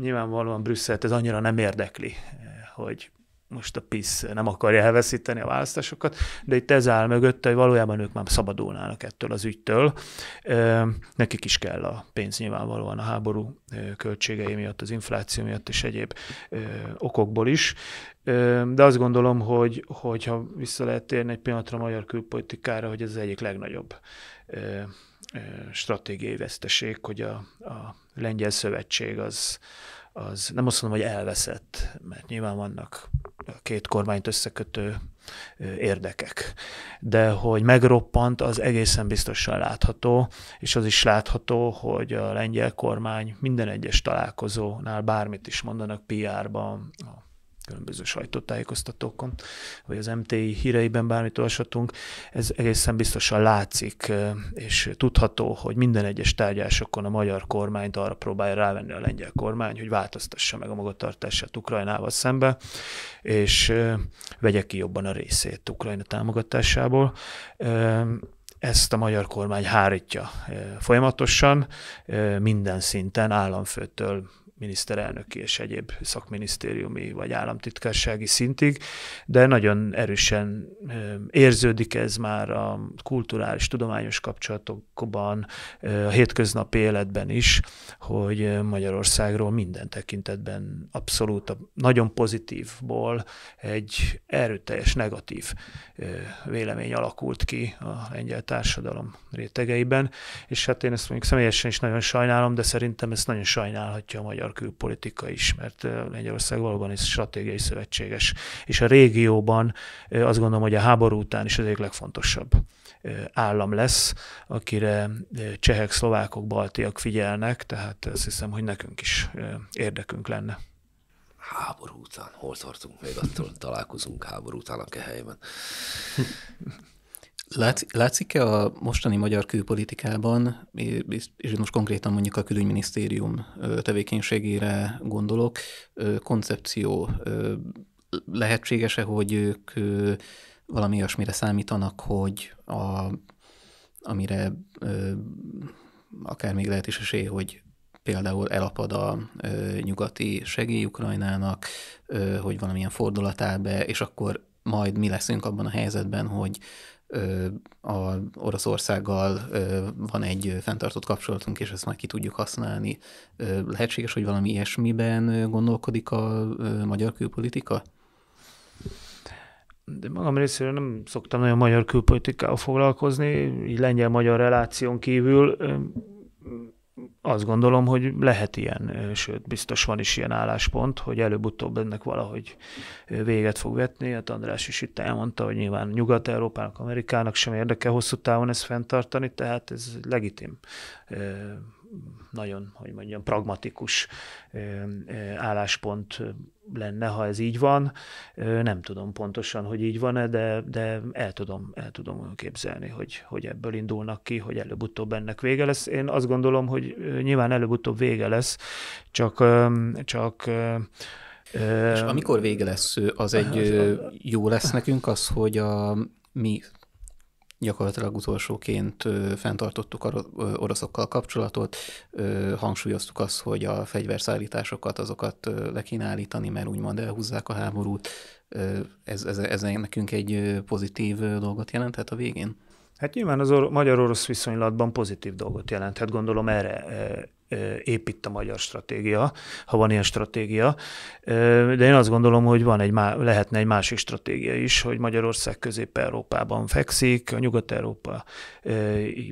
Nyilvánvalóan Brüsszelt ez annyira nem érdekli, hogy most a PISZ nem akarja elveszíteni a választásokat, de itt ez áll mögötte, hogy valójában ők már szabadulnának ettől az ügytől. Nekik is kell a pénz nyilvánvalóan a háború költségei miatt, az infláció miatt és egyéb okokból is. De azt gondolom, hogy ha vissza lehet térni egy pillanatra a magyar külpolitikára, hogy ez az egyik legnagyobb stratégiai veszteség, hogy a, a lengyel szövetség az, az nem azt mondom, hogy elveszett, mert nyilván vannak két kormányt összekötő érdekek. De hogy megroppant, az egészen biztosan látható, és az is látható, hogy a lengyel kormány minden egyes találkozónál bármit is mondanak PR-ban, a különböző sajtótájékoztatókon, vagy az MTI híreiben bármit olvashatunk, ez egészen biztosan látszik, és tudható, hogy minden egyes tárgyásokon a magyar kormányt arra próbálja rávenni a lengyel kormány, hogy változtassa meg a magatartását Ukrajnával szembe, és vegye ki jobban a részét Ukrajna támogatásából ezt a magyar kormány hárítja folyamatosan, minden szinten, államfőtől miniszterelnöki és egyéb szakminisztériumi vagy államtitkársági szintig, de nagyon erősen érződik ez már a kulturális, tudományos kapcsolatokban, a hétköznapi életben is, hogy Magyarországról minden tekintetben abszolút a nagyon pozitívból egy erőteljes negatív vélemény alakult ki a lengyel társadalom rétegeiben, és hát én ezt mondjuk személyesen is nagyon sajnálom, de szerintem ezt nagyon sajnálhatja a magyar magyar külpolitika is, mert Lengyelország valóban egy stratégiai szövetséges, és a régióban azt gondolom, hogy a háború után is az egyik legfontosabb állam lesz, akire csehek, szlovákok, baltiak figyelnek, tehát azt hiszem, hogy nekünk is érdekünk lenne háború után. Hol tartunk még attól, találkozunk háború után a kehelyben látszik-e a mostani magyar külpolitikában, és most konkrétan mondjuk a külügyminisztérium tevékenységére gondolok, koncepció lehetséges-e, hogy ők valami olyasmire számítanak, hogy a, amire akár még lehet is esély, hogy például elapad a ö, nyugati segély Ukrajnának, ö, hogy valamilyen fordulat áll be, és akkor majd mi leszünk abban a helyzetben, hogy a Oroszországgal van egy fenntartott kapcsolatunk, és ezt majd ki tudjuk használni. Lehetséges, hogy valami ilyesmiben gondolkodik a magyar külpolitika? De magam részéről nem szoktam nagyon magyar külpolitikával foglalkozni, így lengyel-magyar reláción kívül azt gondolom, hogy lehet ilyen, sőt, biztos van is ilyen álláspont, hogy előbb-utóbb ennek valahogy véget fog vetni. Hát András is itt elmondta, hogy nyilván Nyugat-Európának, Amerikának sem érdeke hosszú távon ezt fenntartani, tehát ez legitim nagyon, hogy mondjam, pragmatikus álláspont lenne, ha ez így van. Nem tudom pontosan, hogy így van-e, de, de el tudom, el tudom képzelni, hogy, hogy ebből indulnak ki, hogy előbb-utóbb ennek vége lesz. Én azt gondolom, hogy nyilván előbb-utóbb vége lesz, csak, csak és amikor vége lesz, az egy jó lesz nekünk az, hogy a mi gyakorlatilag utolsóként fenntartottuk a oroszokkal kapcsolatot, hangsúlyoztuk azt, hogy a fegyverszállításokat azokat le kéne állítani, mert úgymond elhúzzák a háborút. Ez, ez, ez nekünk egy pozitív dolgot jelenthet a végén? Hát nyilván az or- magyar-orosz viszonylatban pozitív dolgot jelenthet, gondolom erre épít a magyar stratégia, ha van ilyen stratégia. De én azt gondolom, hogy van egy, lehetne egy másik stratégia is, hogy Magyarország Közép-Európában fekszik, a Nyugat-Európa,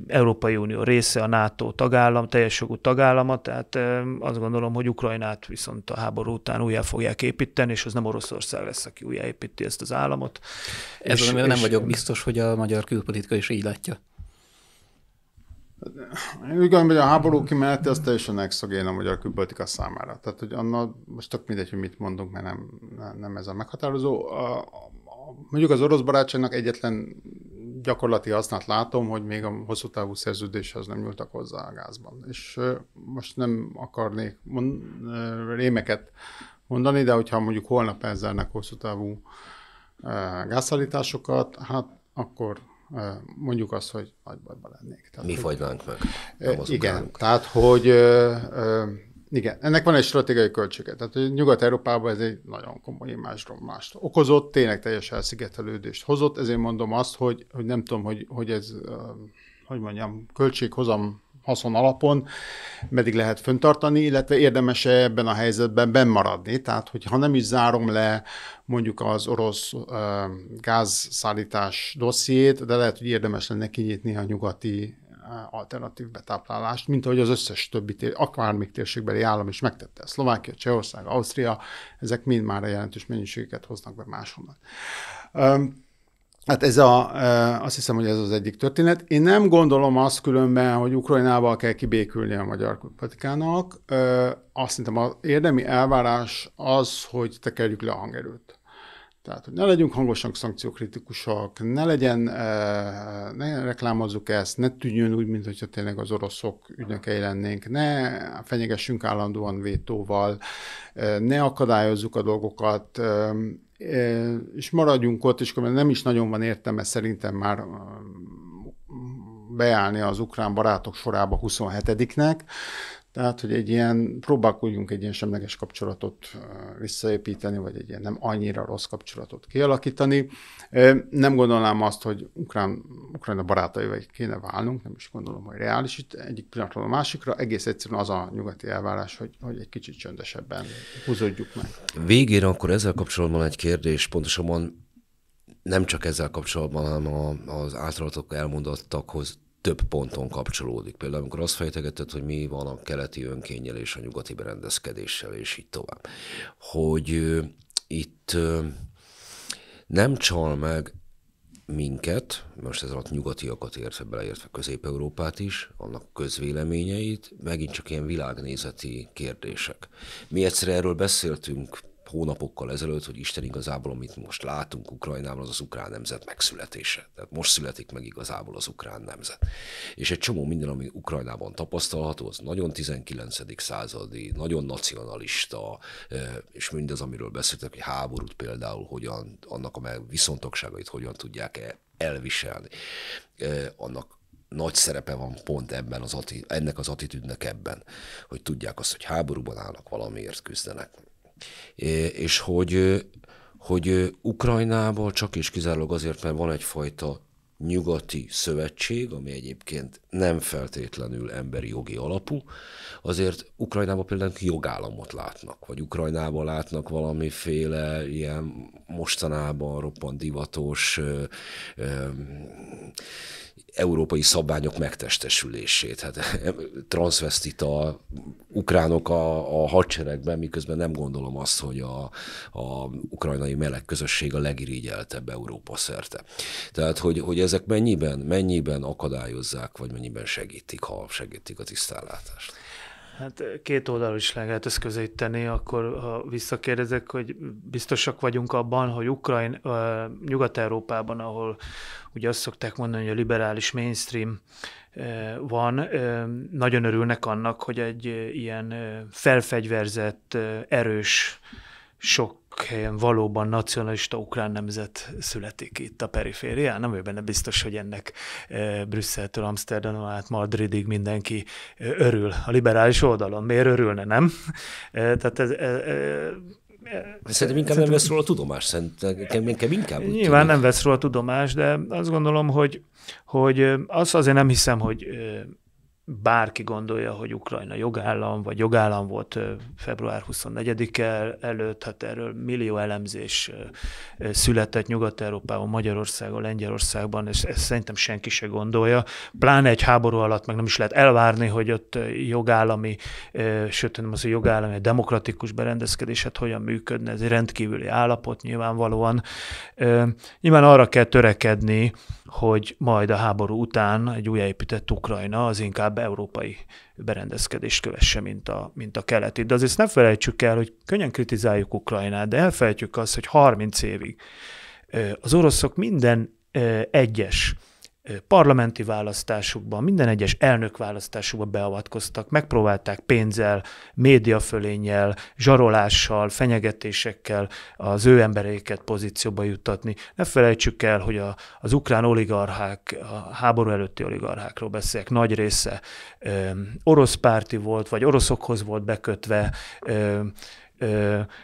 Európai Unió része, a NATO tagállam, teljes jogú tagállama, tehát azt gondolom, hogy Ukrajnát viszont a háború után újjá fogják építeni, és az nem Oroszország lesz, aki újjáépíti ezt az államot. Ez és, nem és, vagyok biztos, hogy a magyar külpolitika is így látja. Úgy gondolom, hogy a háború kimenete az teljesen exogén a magyar külpolitika számára. Tehát, hogy annak most tök mindegy, hogy mit mondunk, mert nem, nem ez a meghatározó. A, a, mondjuk az orosz barátságnak egyetlen gyakorlati hasznát látom, hogy még a hosszú távú szerződéshez nem nyúltak hozzá a gázban. És most nem akarnék mond, rémeket mondani, de hogyha mondjuk holnap elzárnak hosszú távú gázszállításokat, hát akkor mondjuk azt, hogy nagy bajban lennék. Tehát, Mi fogynánk meg? Igen, tehát hogy igen, ennek van egy stratégiai költsége. Tehát hogy Nyugat-Európában ez egy nagyon komoly imázsromlást okozott, tényleg teljes elszigetelődést hozott, ezért mondom azt, hogy, hogy nem tudom, hogy, hogy ez, hogy mondjam, költséghozam haszon alapon, meddig lehet föntartani, illetve érdemes -e ebben a helyzetben bennmaradni. Tehát, hogy nem is zárom le mondjuk az orosz uh, gázszállítás dossziét, de lehet, hogy érdemes lenne kinyitni a nyugati alternatív betáplálást, mint ahogy az összes többi, tér, akármik térségbeli állam is megtette. Szlovákia, Csehország, Ausztria, ezek mind már jelentős mennyiségeket hoznak be máshonnan. Um, Hát ez a, azt hiszem, hogy ez az egyik történet. Én nem gondolom azt különben, hogy Ukrajnával kell kibékülni a magyar politikának. Azt hiszem, az érdemi elvárás az, hogy tekerjük le a hangerőt. Tehát, hogy ne legyünk hangosan szankciókritikusak, ne legyen, ne reklámozzuk ezt, ne tűnjön úgy, mintha tényleg az oroszok ügynökei lennénk, ne fenyegessünk állandóan vétóval, ne akadályozzuk a dolgokat, és maradjunk ott, és akkor nem is nagyon van értelme szerintem már beállni az ukrán barátok sorába 27-nek, tehát, hogy egy ilyen, próbálkozunk egy ilyen semleges kapcsolatot visszaépíteni, vagy egy ilyen nem annyira rossz kapcsolatot kialakítani. Nem gondolnám azt, hogy Ukrán, Ukrajna barátaival kéne válnunk, nem is gondolom, hogy reális. Itt egyik pillanatról a másikra egész egyszerűen az a nyugati elvárás, hogy, hogy egy kicsit csöndesebben húzódjuk meg. Végére akkor ezzel kapcsolatban egy kérdés, pontosabban nem csak ezzel kapcsolatban, hanem az általatok elmondottakhoz több ponton kapcsolódik. Például amikor azt fejtegetett, hogy mi van a keleti önkényel és a nyugati berendezkedéssel, és így tovább. Hogy itt nem csal meg minket, most ez alatt nyugatiakat értve, beleértve Közép-Európát is, annak közvéleményeit, megint csak ilyen világnézeti kérdések. Mi egyszer erről beszéltünk hónapokkal ezelőtt, hogy Isten igazából, amit most látunk Ukrajnában, az az ukrán nemzet megszületése. Tehát most születik meg igazából az ukrán nemzet. És egy csomó minden, ami Ukrajnában tapasztalható, az nagyon 19. századi, nagyon nacionalista, eh, és mindez, amiről beszéltek, hogy háborút például hogyan, annak a viszontagságait hogyan tudják elviselni. Eh, annak nagy szerepe van pont ebben az ennek az attitűdnek ebben, hogy tudják azt, hogy háborúban állnak, valamiért küzdenek és hogy, hogy Ukrajnából csak és kizárólag azért, mert van egyfajta nyugati szövetség, ami egyébként nem feltétlenül emberi jogi alapú, azért Ukrajnában például jogállamot látnak, vagy Ukrajnában látnak valamiféle ilyen mostanában roppant divatos ö, ö, európai szabványok megtestesülését. Hát transvestita ukránok a, a hadseregben, miközben nem gondolom azt, hogy a, a ukrajnai meleg közösség a legirigyeltebb Európa szerte. Tehát, hogy, hogy ezek mennyiben, mennyiben akadályozzák, vagy mennyiben segítik, ha segítik a tisztánlátást. Hát két oldalról is lehet ezt tenni, akkor ha visszakérdezek, hogy biztosak vagyunk abban, hogy Ukrajn, uh, Nyugat-Európában, ahol ugye azt szokták mondani, hogy a liberális mainstream van, nagyon örülnek annak, hogy egy ilyen felfegyverzett, erős, sok helyen valóban nacionalista ukrán nemzet születik itt a periférián. Nem ő benne biztos, hogy ennek eh, Brüsszeltől Amsterdam át Madridig mindenki eh, örül. A liberális oldalon miért örülne, nem? Eh, tehát ez, ez, ez Szerintem inkább nem vesz róla tudomás. szerintem inkább, inkább úgy Nyilván tűnik. nem vesz róla tudomás, de azt gondolom, hogy, hogy azt azért nem hiszem, hogy bárki gondolja, hogy Ukrajna jogállam, vagy jogállam volt február 24-e előtt, hát erről millió elemzés született Nyugat-Európában, Magyarországon, Lengyelországban, ezt, ezt szerintem senki se gondolja. Pláne egy háború alatt meg nem is lehet elvárni, hogy ott jogállami, sőt nem az, hogy jogállami, a demokratikus berendezkedés, hát hogyan működne, ez egy rendkívüli állapot nyilvánvalóan. Nyilván arra kell törekedni, hogy majd a háború után egy újjáépített Ukrajna az inkább európai berendezkedést kövesse, mint a, mint a keleti. De azért ne felejtsük el, hogy könnyen kritizáljuk Ukrajnát, de elfelejtjük azt, hogy 30 évig az oroszok minden egyes parlamenti választásukban, minden egyes elnök választásukban beavatkoztak, megpróbálták pénzzel, médiafölénnyel, zsarolással, fenyegetésekkel az ő embereiket pozícióba juttatni. Ne felejtsük el, hogy a, az ukrán oligarchák, a háború előtti oligarchákról beszélek, nagy része ö, orosz párti volt, vagy oroszokhoz volt bekötve, ö,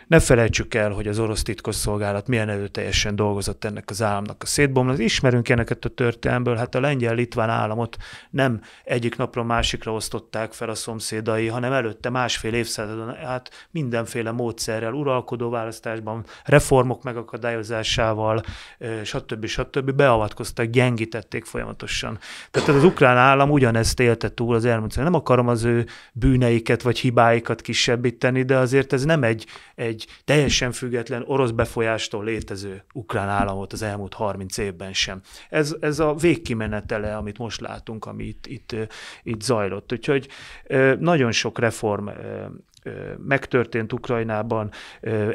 ne felejtsük el, hogy az orosz titkosszolgálat milyen előteljesen dolgozott ennek az államnak a szétbomlás. Ismerünk ilyeneket a történelmből, hát a lengyel-litván államot nem egyik napról másikra osztották fel a szomszédai, hanem előtte másfél évszázadon át mindenféle módszerrel, uralkodó választásban, reformok megakadályozásával, stb. stb. beavatkoztak, gyengítették folyamatosan. Tehát az ukrán állam ugyanezt élte túl az elmúlt. Nem akarom az ő bűneiket vagy hibáikat kisebbíteni, de azért ez nem nem egy, egy teljesen független orosz befolyástól létező ukrán államot az elmúlt 30 évben sem. Ez, ez a végkimenetele, amit most látunk, ami itt, itt, itt zajlott. Úgyhogy nagyon sok reform megtörtént Ukrajnában,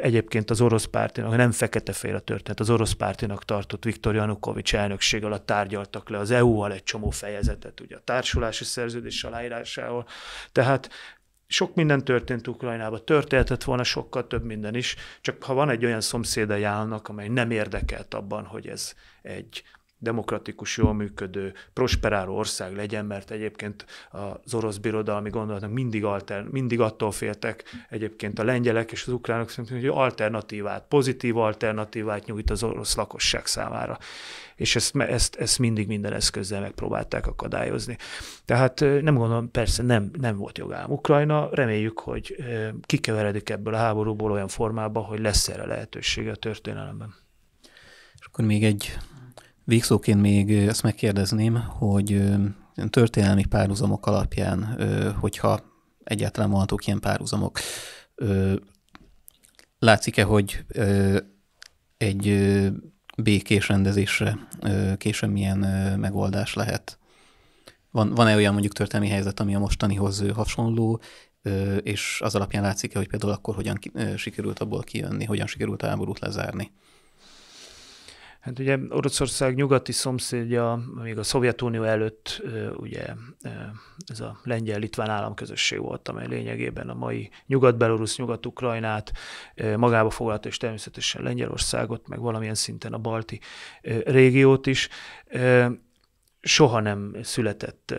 egyébként az orosz pártinak, nem fekete-fél a történet, az orosz pártinak tartott Viktor Janukovics elnökség alatt tárgyaltak le az EU-val egy csomó fejezetet, ugye a társulási szerződés aláírásával. Tehát sok minden történt Ukrajnában, történhetett volna sokkal több minden is, csak ha van egy olyan szomszédai állnak, amely nem érdekelt abban, hogy ez egy demokratikus, jól működő, prosperáló ország legyen, mert egyébként az orosz birodalmi gondolatnak mindig, alter, mindig attól féltek egyébként a lengyelek és az ukránok, hogy alternatívát, pozitív alternatívát nyújt az orosz lakosság számára és ezt, ezt, ezt mindig minden eszközzel megpróbálták akadályozni. Tehát nem gondolom, persze nem, nem volt jogállam Ukrajna, reméljük, hogy kikeveredik ebből a háborúból olyan formában, hogy lesz erre lehetősége a történelemben. És akkor még egy végszóként még azt megkérdezném, hogy történelmi párhuzamok alapján, hogyha egyáltalán vannak ilyen párhuzamok, látszik-e, hogy egy békés rendezésre később milyen megoldás lehet? Van, van-e olyan mondjuk történelmi helyzet, ami a mostanihoz hasonló, és az alapján látszik -e, hogy például akkor hogyan sikerült abból kijönni, hogyan sikerült a háborút lezárni? Hát ugye Oroszország nyugati szomszédja, még a Szovjetunió előtt ugye ez a lengyel-litván államközösség volt, amely lényegében a mai nyugat-belorusz, nyugat-ukrajnát magába foglalta, és természetesen Lengyelországot, meg valamilyen szinten a balti régiót is soha nem született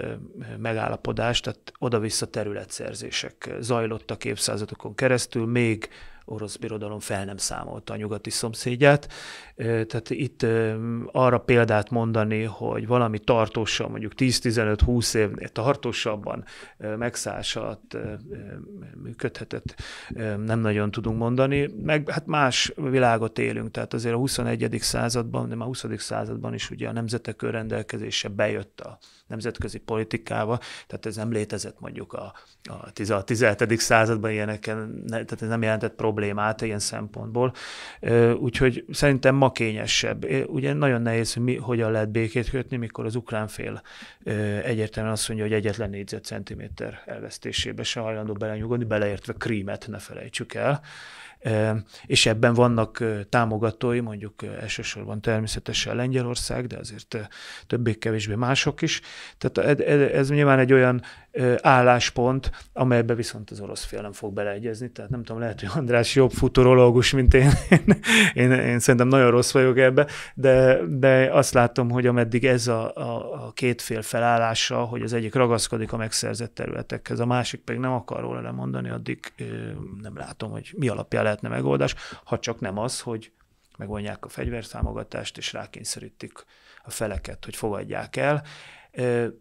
megállapodás, tehát oda-vissza területszerzések zajlottak évszázadokon keresztül, még orosz birodalom fel nem számolta a nyugati szomszédját, tehát itt arra példát mondani, hogy valami tartósan, mondjuk 10-15-20 évnél tartósabban megszásat működhetett, nem nagyon tudunk mondani. Meg hát más világot élünk, tehát azért a 21. században, de már a 20. században is ugye a nemzetek rendelkezése bejött a nemzetközi politikába, tehát ez nem létezett mondjuk a, a 17. században ilyeneken, tehát ez nem jelentett problémát ilyen szempontból. Úgyhogy szerintem ma ma kényesebb. Ugye nagyon nehéz, hogy mi, hogyan lehet békét kötni, mikor az ukrán fél egyértelműen azt mondja, hogy egyetlen négyzetcentiméter elvesztésébe se hajlandó belenyugodni, beleértve krímet, ne felejtsük el. És ebben vannak támogatói, mondjuk elsősorban természetesen Lengyelország, de azért többé-kevésbé mások is. Tehát ez nyilván egy olyan álláspont, amelybe viszont az orosz fél nem fog beleegyezni. Tehát nem tudom, lehet, hogy András jobb futurológus, mint én. Én, én, én szerintem nagyon rossz vagyok ebbe, de, de azt látom, hogy ameddig ez a, a, a két fél felállása, hogy az egyik ragaszkodik a megszerzett területekhez, a másik pedig nem akar róla lemondani, addig nem látom, hogy mi alapján lehetne megoldás, ha csak nem az, hogy megvonják a fegyverszámogatást, és rákényszerítik a feleket, hogy fogadják el.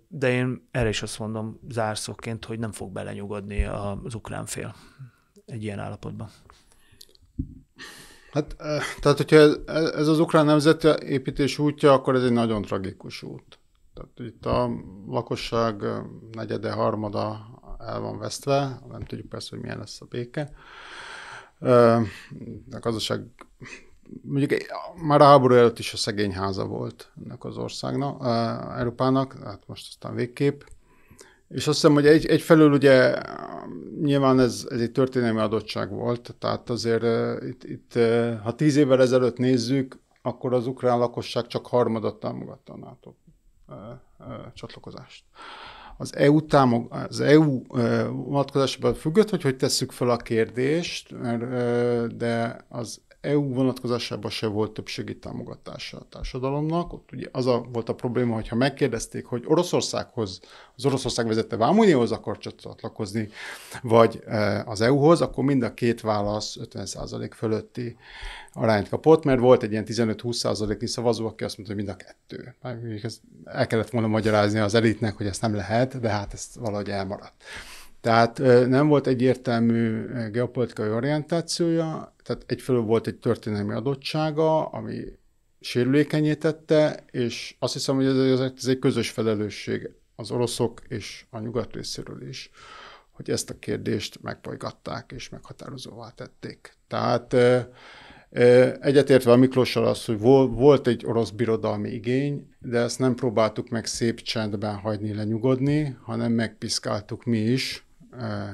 De én erre is azt mondom zárszóként, hogy nem fog belenyugodni az ukrán fél egy ilyen állapotban. Hát, tehát hogyha ez az ukrán építés útja, akkor ez egy nagyon tragikus út. Tehát itt a lakosság negyede, harmada el van vesztve, nem tudjuk persze, hogy milyen lesz a béke. A gazdaság mondjuk már a háború előtt is a szegény háza volt ennek az országnak, Európának, hát most aztán végképp. És azt hiszem, hogy egy, egyfelől ugye nyilván ez, ez egy történelmi adottság volt, tehát azért itt, itt, ha tíz évvel ezelőtt nézzük, akkor az ukrán lakosság csak harmadat támogatta a NATO csatlakozást. Az EU, támog, az EU vonatkozásában függött, hogy hogy tesszük fel a kérdést, mert, de az EU vonatkozásában se volt többségi támogatása a társadalomnak. Ott ugye az a, volt a probléma, hogyha megkérdezték, hogy Oroszországhoz, az Oroszország vezette Vámunióhoz akar csatlakozni, vagy e, az EU-hoz, akkor mind a két válasz 50% fölötti arányt kapott, mert volt egy ilyen 15-20%-nyi szavazó, aki azt mondta, hogy mind a kettő. El kellett volna magyarázni az elitnek, hogy ezt nem lehet, de hát ez valahogy elmaradt. Tehát nem volt egyértelmű geopolitikai orientációja, tehát egyfelől volt egy történelmi adottsága, ami sérülékenyítette, és azt hiszem, hogy ez, ez egy közös felelősség az oroszok és a nyugat részéről is, hogy ezt a kérdést megbolygatták és meghatározóvá tették. Tehát Egyetértve a Miklóssal az, hogy volt egy orosz birodalmi igény, de ezt nem próbáltuk meg szép csendben hagyni lenyugodni, hanem megpiszkáltuk mi is,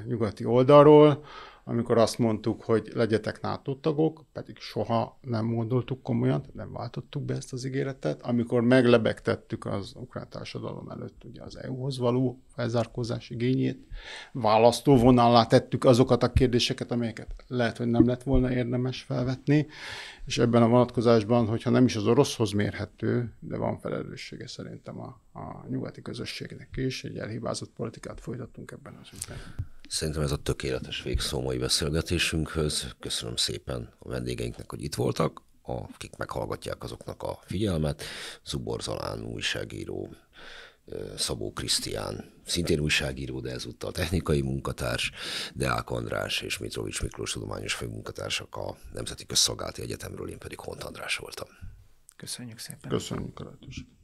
nyugati oldalról, amikor azt mondtuk, hogy legyetek NATO tagok, pedig soha nem gondoltuk komolyan, tehát nem váltottuk be ezt az ígéretet, amikor meglebegtettük az ukrán társadalom előtt ugye az EU-hoz való felzárkózás igényét, választóvonallá tettük azokat a kérdéseket, amelyeket lehet, hogy nem lett volna érdemes felvetni, és ebben a vonatkozásban, hogyha nem is az oroszhoz mérhető, de van felelőssége szerintem a, a nyugati közösségnek is, egy elhibázott politikát folytattunk ebben az ügyben. Szerintem ez a tökéletes végszó mai beszélgetésünkhöz. Köszönöm szépen a vendégeinknek, hogy itt voltak, akik meghallgatják azoknak a figyelmet. Zubor Zalán újságíró, Szabó Krisztián, szintén újságíró, de ezúttal technikai munkatárs, Deák András és Mitrovics Miklós tudományos főmunkatársak a Nemzeti Közszolgálati Egyetemről, én pedig Hont András voltam. Köszönjük szépen. Köszönjük a lehetőséget.